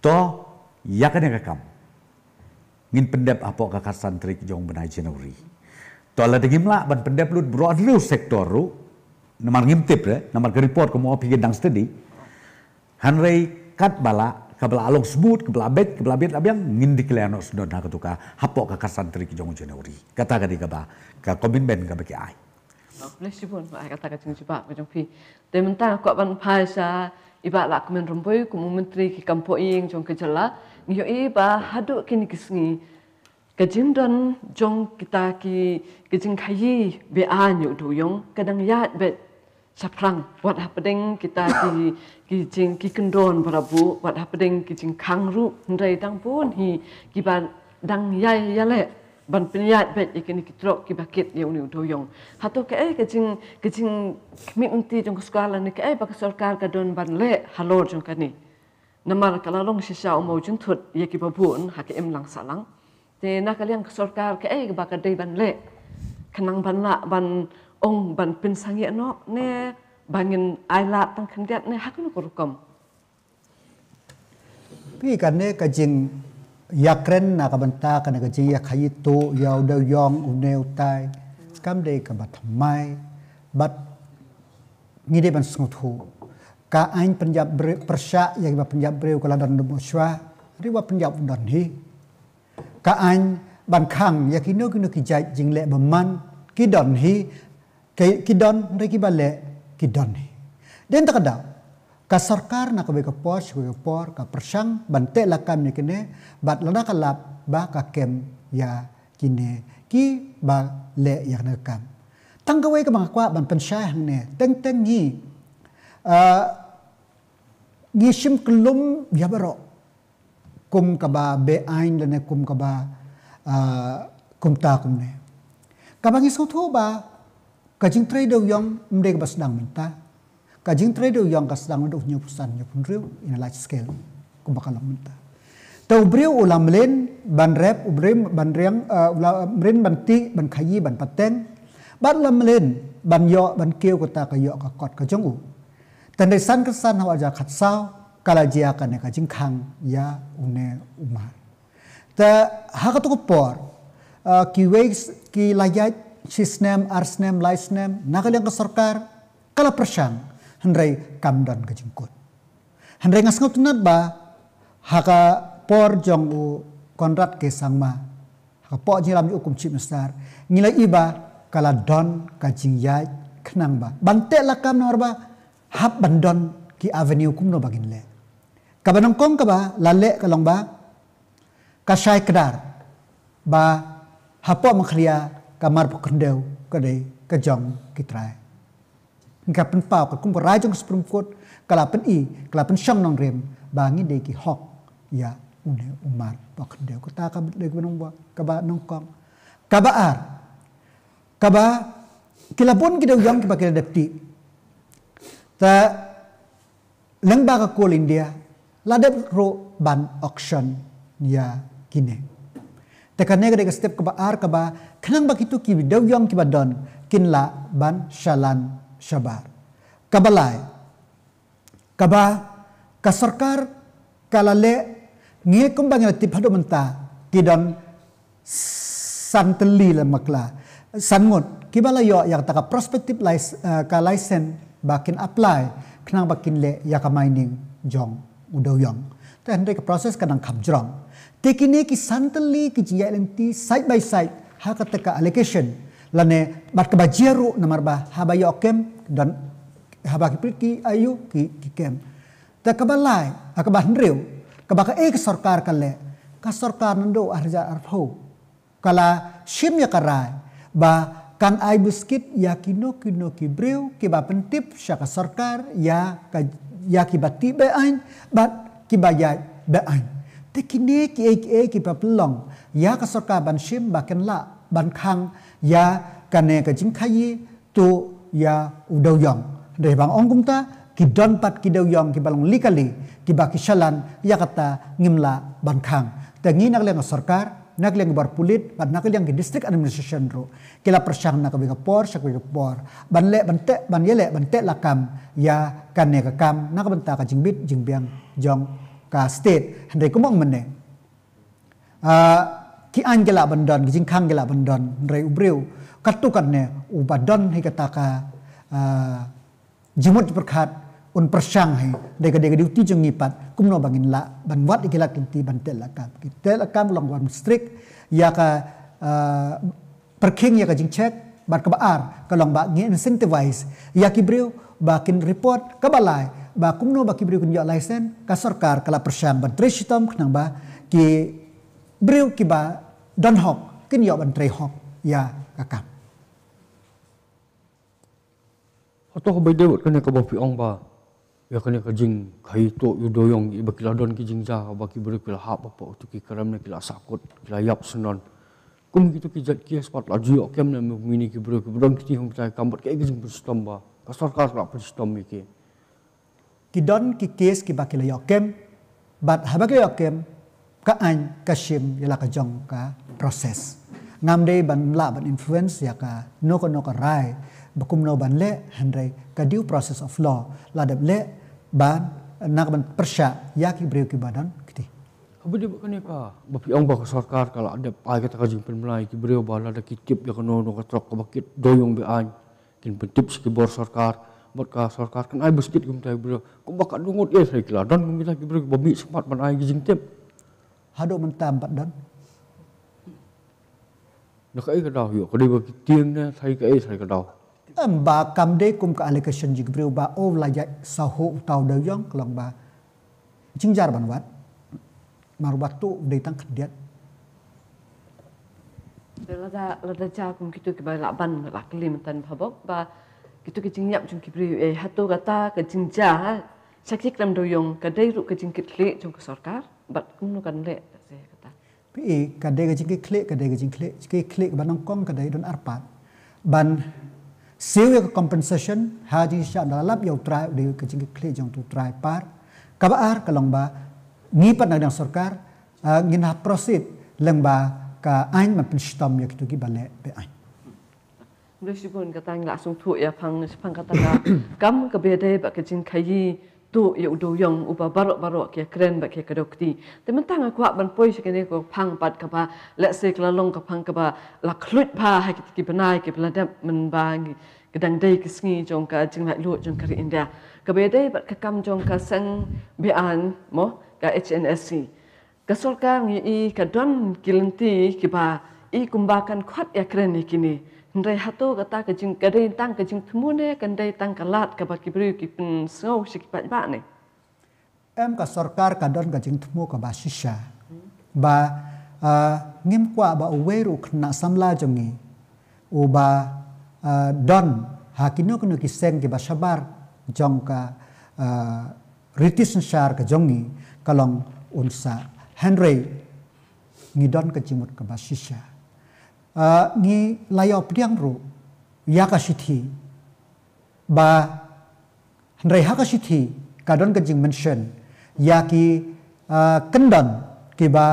to yakane ka ngin pendep apok ka kasan trik jong benai jenuri to la degim la ban pendep lut bro adlu sektor ru namar ngimtip re namar ke report ko mo pi gedang study hanrei kat balak kabla along smooth kabla bet kabla bet yang ngindi kelano sudah nak tuka hapok ka kasan tri ki jong jenori kata ka diga ba ka komitmen ka bagi ai boleh sih pun kata ka jung jiba ka jung pi tementang ko ban paisa iba lak kumen romboi ku menteri ki kampo ing jong kejela ngyo iba hadu kini kisengi kajindon jong kita ki kajing kayi be anyu duyong kadang yat bet saprang wat hapeding kita di kijing ki kendon prabu wat hapeding kijing kangru ndai tang pun hi ki ban dang yai yale ban penyat bet ikin ki trok ki bakit ya uni doyong hatu ke eh kijing kijing mi jong sekolah ni ke ai bak sarkar ka don ban le halor jong kani namar kalalong sisa umo jung tut ye ki babun hak em lang salang te na kaliang sarkar ke eh bak dei ban le kenang ban la ban ông bàn pin sang nghĩa nó nè bangin ai lạ tăng khăn đẹp nè pi kan ne kajing yakren na kabanta kan cái jing yakayito yau da yong uneu tai kam de ka bat mai bat ni de ban sungut hu ka ain penjab persa yang ba penjab breu kala dan muswa ri wa penjab dan hi ka ain ban khang yakino kino ki jai jing le ba man ki don hi kidon reki ki balle kidon ni den ta kada ka sarkar na ka be ka ka por ka persang bante la kam ni kene bat la ka ba ka kem ya kine ki ba le ya na kam tang ka we ka mga kwa ban hang ne teng teng ni ngi ah, kelum ya baro kum ka ba be ain la ne kum ka ba ah, kum ta kum ne ka ba ba kajing tray do yong mde bas minta kajing tray do yong kas dang do nyop san nyop riu in large scale ko bakalang minta tau briu ulam len ban rep ubrim ban riang ubrim ban ti ban khayi ban paten ban lam len ban yo ban kêu ko ta ka yo u tan san ka hawa ja khat sao kala jia ka ne ka ya une umar ta ha ka to ki weis shisnem, arsnem, laisnem, nakal yang kesorkar, kala persyang, hendrai kamdan kejengkut. Hendrai ngasngap tunat ba, haka por jong u konrat ke sangma, haka po nyilam hukum cip nesar, nilai iba kala don kajing ya kenang ba. Bante lakam ba, hap bandon ki avenue kumno bagin le. Kabanong kong kaba, lale kalong ba, kedar, ba hapo mengkria kamar pukendeu kadei kejong kitrai. Ngka pau kad kum kurai jong kusprum kut kala pen i kala pen shong nong rem bangi dei hok ya une umar pukendeu kuta kab dei kwenong wa kaba nong kong kaba ar kaba kila pun kida uyong kiba kida depti ta lengba ka dia india ladep ro ban auction ya kineng. แต่กันเนกเดกสเต็ปกบอาร์กบาขนังบัก itu ki dau yong ki badon kin la ban shalan shabar kabalai kaba ka sarkar kalale nge kumbang la tip hado menta kidon santeli la makla sangot kibala yo yang taka prospective ka license kin apply kenang bakin le yakamainin jong udau yong ta hendai ke proses kanang kabjrong tekine ki santali ki jialenti side by side teka allocation lane bat kebajiru namarba habaya okem dan habaki priki ayu ki kikem takabalai akabahnriu kabaka ek eh sarkar kale ka sarkar nando arja arpho kala shimya karai ba kan ai buskit ya kino kino ki breu ki ba pentip syaka sarkar ya ka ya ki ain bat ki bayai be ain ที่คินีกิเอกิเอกิแบบหลงยากสกาบันชิมบักกันละบันคังยากันเนกันจิงขยีตัวยาอุดยองเดบางองกุมตากิดอนปัดกิดยองกิบาลงลิกาลีกิบากิชลันยากตางิมละบันคังแต่งี้นักเรียนกับสกา naglang barpulit ban naglang ki district administration ro kila persyang na kabiga por sa kabiga por ban ban te ban yele ban te lakam ya kan ne ka kam na ka banta ka jong ka state handai kumong mene ki angela bandon ki jingkhang gela bandon rei ubreu katukan ne ubadon hi kata ka jimut perkhat un persang hai dega dega diuti ngipat kumno bangin la ban wat ikila kinti ban tel lakam kitel lakam long wan ya ka perking ya ka jing check bar kabar ka long ba ngi incentivize ya ki breu bakin report kabalai ba kumno ba kibriu kunja laisen ka sarkar kala persyam ban tre sitom knang ba ki briu ki ba don hok kin yo ban tre hok ya kakam Atau bai debut kena ke bapi ong ba ya kena ke jing kai to yudoyong i ba kila don ki jing ja ba ki briu kila hap apa tu ki karam ne kila sakut kila yap senon kum gitu ki jat ki spot la jiok kem ne mini ki briu ki don ki hom tai kambot ke ki jing ba ka sarkar la pustom ki Kidon don ki kes ki bakila yokem bat habakila yokem ka an ka shim yala ka jong ka proses ngam dei ban la ban influence ya ka no ko no ka rai bakum no ban le handrai ka due process of law la dab le ban nak ban persya ya ki breu ki badan kiti Abu di bukan apa? Bapi ba baka sarkar kalau ada ka kata kajing penmelai ki breu bala da kitip ya kono no ka trok ka bakit doyong be an kin pentip ki bor sarkar mereka sarkarkan kan ai masjid gum tai bro kau bakal dungut ya saya kila dan gum lagi bro babi sempat man ai gijing tip hado man dan nak ai ka daw yo ko dei bagi tieng na sai ka ai eh, sai ka daw ba kam dei kum ka allocation jig bro ba o oh, la ya saho tau dau yang kelang ba jingjar ban wat marubat tu dei tang kediat Lada lada jakum gitu kebalik ban lak lim tan pabok ba gitu nyap jung kibri eh hatu kata kejingja sakit kram doyong kadai ru kejing kitle jung ke sorkar bat kumnu kan le se kata pi kadai kejing kitle kadai kejing kitle ke kitle banang kong kadai don arpat ban ke compensation haji sha dalalap yau trai de kejing kitle jung tu trai par kabar kalong ba ni pat nang sorkar ah, ngin prosit leng ba ka ain ma penstom yak tu ki bale be ain လူရှိကုန်ကတန်းလာဆုံးထုတ်ရဖန်းစဖန်းကတာကမ်ကဘေဒေဘကချင်းခိုင်ယီတို့ယုတ်တို့ယုံဥပဘာရဘာရကေကရန်ဘကေကဒုတ်တီတမတန်ကွာဘန်ပွိစကနေကိုဖန်းပတ်ကပါလက်စက်လလုံးကဖန်းကပါလခလွတ်ပါဟကတိပနိုင်ကပလတ်မန်ဘန်ကဒန်ဒေးကစငီဂျုံကာချင်းလိုက်လို့ဂျုံကရီအိန္ဒိယကဘေဒေဘကကမ်ဂျုံကာဆန်ဘီအန်မောက HNSC ကစောကာငီအီကဒွန်ကီလန်တီကပါအီကွန်ဘာကန်ခွတ်ရခရနေကိနီ Ndai hatu kata kejing kadai tang kejing temune kadai tang kalat kabat kibri kipun sngau sikipat ba ne. Em ka sorkar kadon kejing temu ka basisha. Ba ngim kwa ba uweru kena samla jongi. Uba don hakino kena kiseng ki basabar jong ka ritis nsyar ka jongi kalong unsa Henry ngidon kecimut ke basisha. 呃，你来要不良如，ya ka shiti ba rei ha ka shiti ka don ka jing mention ya ki kendon ki ba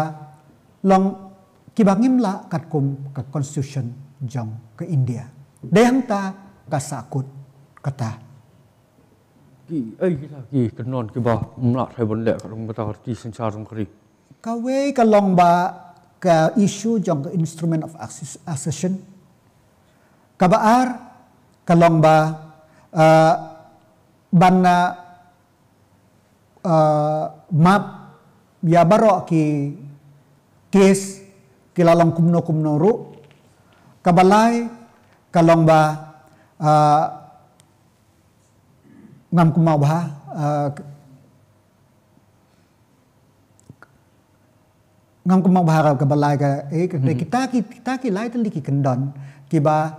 long ki ba ngim la kat kum ka constitution jong ke India dayang ta ka kata ki ai ki ki kenon ki ba mla thai bon le ka rong ba ta ti sanchar rong kri ka we ka long ba ka issue jong ka instrument of accession kabaar kalong ba uh, eh, bana uh, eh, map ya baro ki case kilalang kumno kumno ru kabalai kalong ba uh, eh, ngam kumabha uh, ngam ko bahara ka balai ka e ka kita ki kita ki lai tan liki kendon ki ba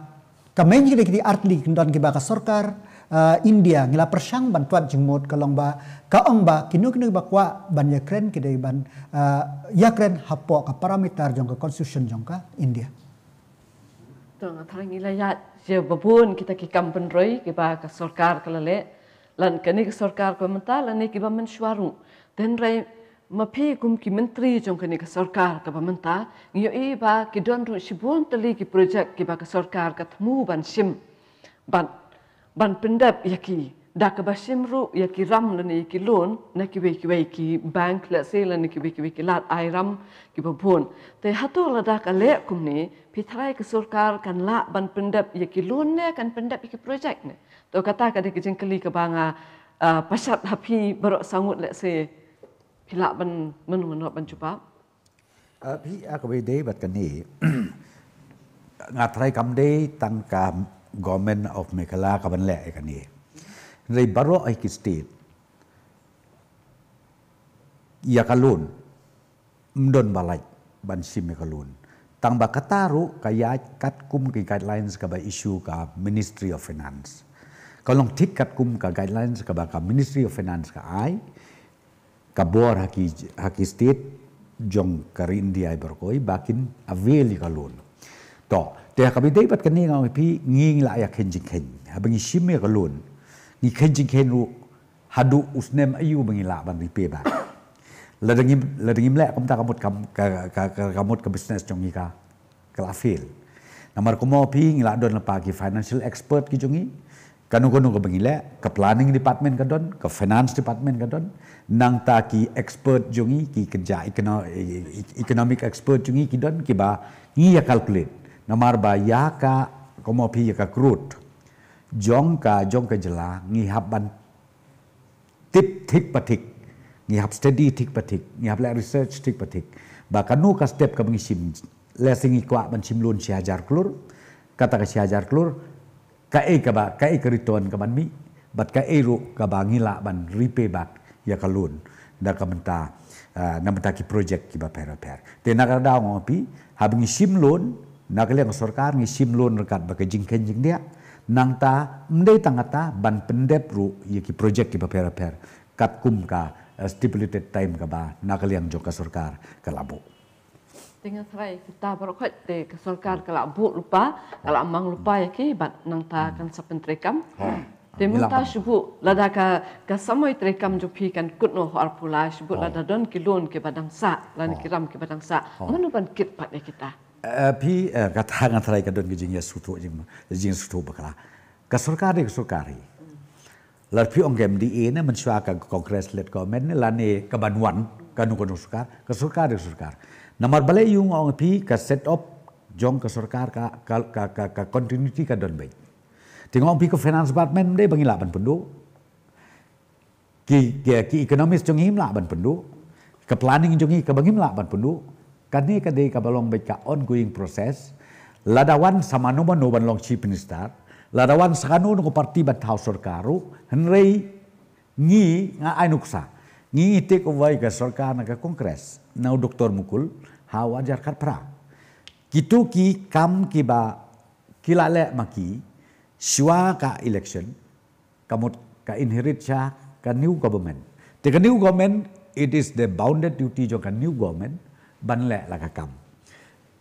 ka men ki liki art liki kendon ki ba ka sorkar eh, India ngila persang ban tuat jumot kalong ba ka ong ba kinu kinu ba kwa ban ya kren ki ban eh, ya kren hapo ka parameter jong ka constitution jong ka India tong tarang ila ya je babun kita ki kampen roi ki ba ka sorkar kalale lan kani ka sorkar ko menta lan ki ba men shwaru den rai mapi kum ki menteri jong kini ka ke ka bamanta ngio e ba ki don ru shibon tali ki projek, ki ba ka kat ka ban sim ban ban pindap yaki da ka ba sim ru yaki ram la ni ki loan na ki ve ki ki bank la se la ni ki ve ki ki lat ai ram ki ba bon te hato la da ka le kum ni pi thrai ka sarkar kan la ban pindap yaki loan ne kan pindap ya ki project ne to kata ka de ki jeng kali ka banga Uh, ah, pasat hapi baru sangut let's say Pilak menurut pencuba. Pi aku Ngatrai tangka government of Mekalun. guidelines Ministry of Finance. guidelines Ministry of Finance kabor haki haki state jong karin di ai berkoi bakin aveli kalun to te kabi dei bat kani ngai pi nging la ya kenjing ken habangi shimme kalun ngi kenjing ken ru hadu usnem ayu bangi la ban ripe ba *coughs* la dengim kam ta kamut kam kamut ke business jong ka kelafil namar kumau pi ngi ngila don la pagi financial expert ki jongi kanu-kanu ka bengile, ke planning department ka don, ke finance department ka don, nang ta ki expert jungi ki kerja e-, economic expert jungi ki don ki ba ngi ya calculate, namar ba ya ka komo pi ya ka krut, jong ka jong ka jela ngi hab ban tip tip patik, ngi hab study tip patik, ngi hab la research tip patik, ba kanu ka step ka bengi sim, lesing ikwa ban sim lun si hajar klur, kata ka si hajar klur, ka e ka ba ka e ka riton ka man mi bat ka e ru ka ba ngila ban ripe bak ya kalun da ka menta na menta ki project ki ba per per te na ka da ngopi hab ngi sim loan na ka leng sarkar ngi sim loan rekat ba ka jing ken jing dia nang ta mdei tangata ban pendep ru ya ki project ki ba per per kat kum ka stipulated time ka ba na ka leng jo ka sarkar ka labu setengah serai kita berokot di kesulkar kalau bu lupa kalau amang lupa ya ki bat nang ta kan sapen trekam te minta shubu lada ka ka samoi trekam jo phi kan kut no har pula shubu lada don kilon ke badang sa lan kiram ke badang sa manu ban kit pat ya kita eh, eh, pi eh, ka ta ngan serai ka don gijing ya sutu jing jing sutu bakala kesolkan kesolkari lar pi onggem di ene mensuaka kongres let komen lani kebanuan kanu kanu sukar kesolkan kesolkar Namar balai yung ang pi ka set up jong ka sorkar ka ka continuity ka don bay. Ting ang pi ka finance department de bangi penduk. Ki ki, ki economist jong penduk. Ke planning jong ke ka penduk. laban kadei Ka baik ke ongoing process. Ladawan sama nomo no ban long minister. Ladawan sakano no parti bat house sorkaru. Henry ngi ngai ainuksa. Ni teko waiga sorkana ka kongres na doktor mukul hawa jarkar pra. Kitu ki kam ki ba kilale maki siwa ka election kamut ka inherit sa ka new government. Te ka new government it is the bounded duty jo ka new government banle la ka kam.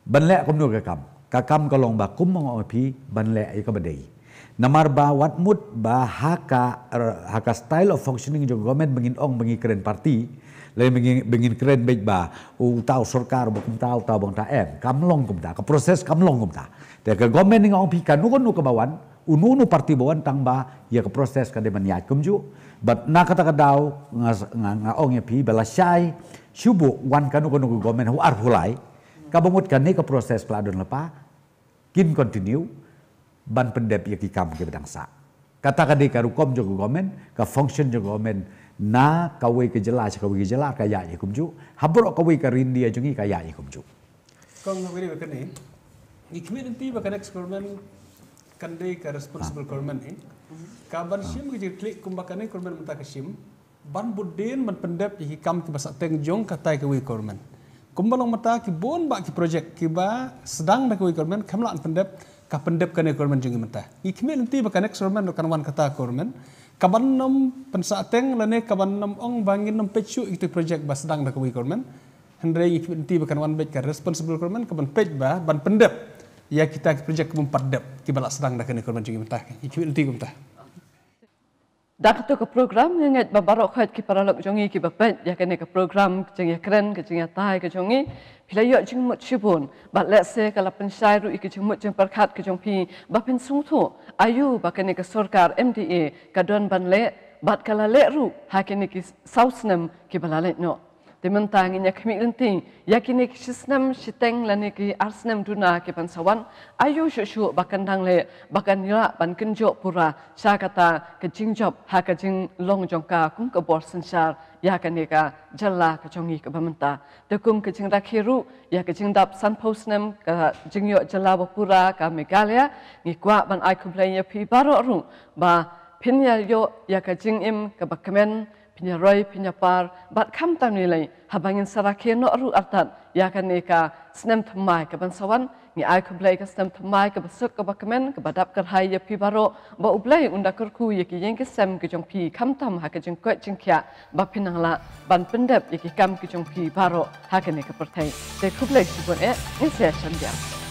Banle kom no ka kam. Ka kam ka long ba kum mong opi banle ai e ka badai namar wat mut ba haka er, haka style of functioning jo government bengin ong bengi keren parti le bengin bengin keren baik ba utau tau sorkar bo tau tau bang ta em kam long kum ta ka proses kam long kum ta te ka government ning ong pika nu nu kebawan unu nu parti bawan tang ba ya ka proses ka de man kum ju but na kata ka dau nga nga ong ya pi bala syai subu wan kanu kanu government hu ar hulai ka bangut kan ni ka proses peladon lepa kin continue ban pendep ya ki kam ke bedangsa. Kata kade ka rukom jo gomen, ka function jo gomen na kawe ke jela ka ke jela ka ya ikum ju. Habro kawe ka rindi ya jungi ka ya ikum ju. Kong na wiri bekani. Ni community ba kanex government kande ka responsible ah. government ni. Ka ban ah. shim ke klik kumbakane government menta ka shim. Ban budin ban pendep ki kam ke basa teng jong katai kawe government. Kumbalong mata ki bon ba ki project ki ba sedang da kawe government kamla pendep kapendep kene kormen jungi mata ikmel nti ba kanek sormen no kanwan kata kormen kabannam pensa teng lene kabannam ong bangin nam pechu itu project ba sedang da kwi kormen hendre ikmel nti ba kanwan bet ka responsible kormen kaban pech ba ban pendep ya kita project kum padep kibala sedang da kene kormen jungi mata ikmel nti kum ta Dak tu ke program yang ngat babarok khat ki paralok jongi ki bapet ya kene ke program jeng ya kren ke jeng ya bila yo jeng mut shibun bat let se kala pen sai ru ki jeng mut jeng parkhat ke jong pi bapen sung tu ayu ba kene ke sarkar MDA ka don ban kalau bat kala le ru ha kene ki sausnem ki balale no de mentang inya kami lenting yakini sistem siteng lani ki arsnem duna ke pansawan ayu syusyu bakan dangle bakan ya ban kenjok pura sya kata ke jingjob ha ya ya ka jing long jongka kung ke bor sensar ya kaneka jalla ka jongi ke bamenta de ke jing rakhiru ya ke jing dap san posnem ka jingyo jalla pura ka megalia ni kwa ban ai complain ya pi baro ru ba pinya yo ya ka jing im ka bakmen pinya roi pinya par bat kam tam nilai habangin sarake no ru artat ya kan eka snem thmai ka bansawan ni ai ku blai ka snem thmai ka basuk ka bakmen ka badap kar hai ya pi baro ba ublai unda kar ku ye ya ki yeng ke sem ke jong pi kam tam ha ka jong ko jing kya ba pinang la ban pendep ye ya ki kam ke jong pi baro ha ka ne ka pertai te ku blai bon e ni se dia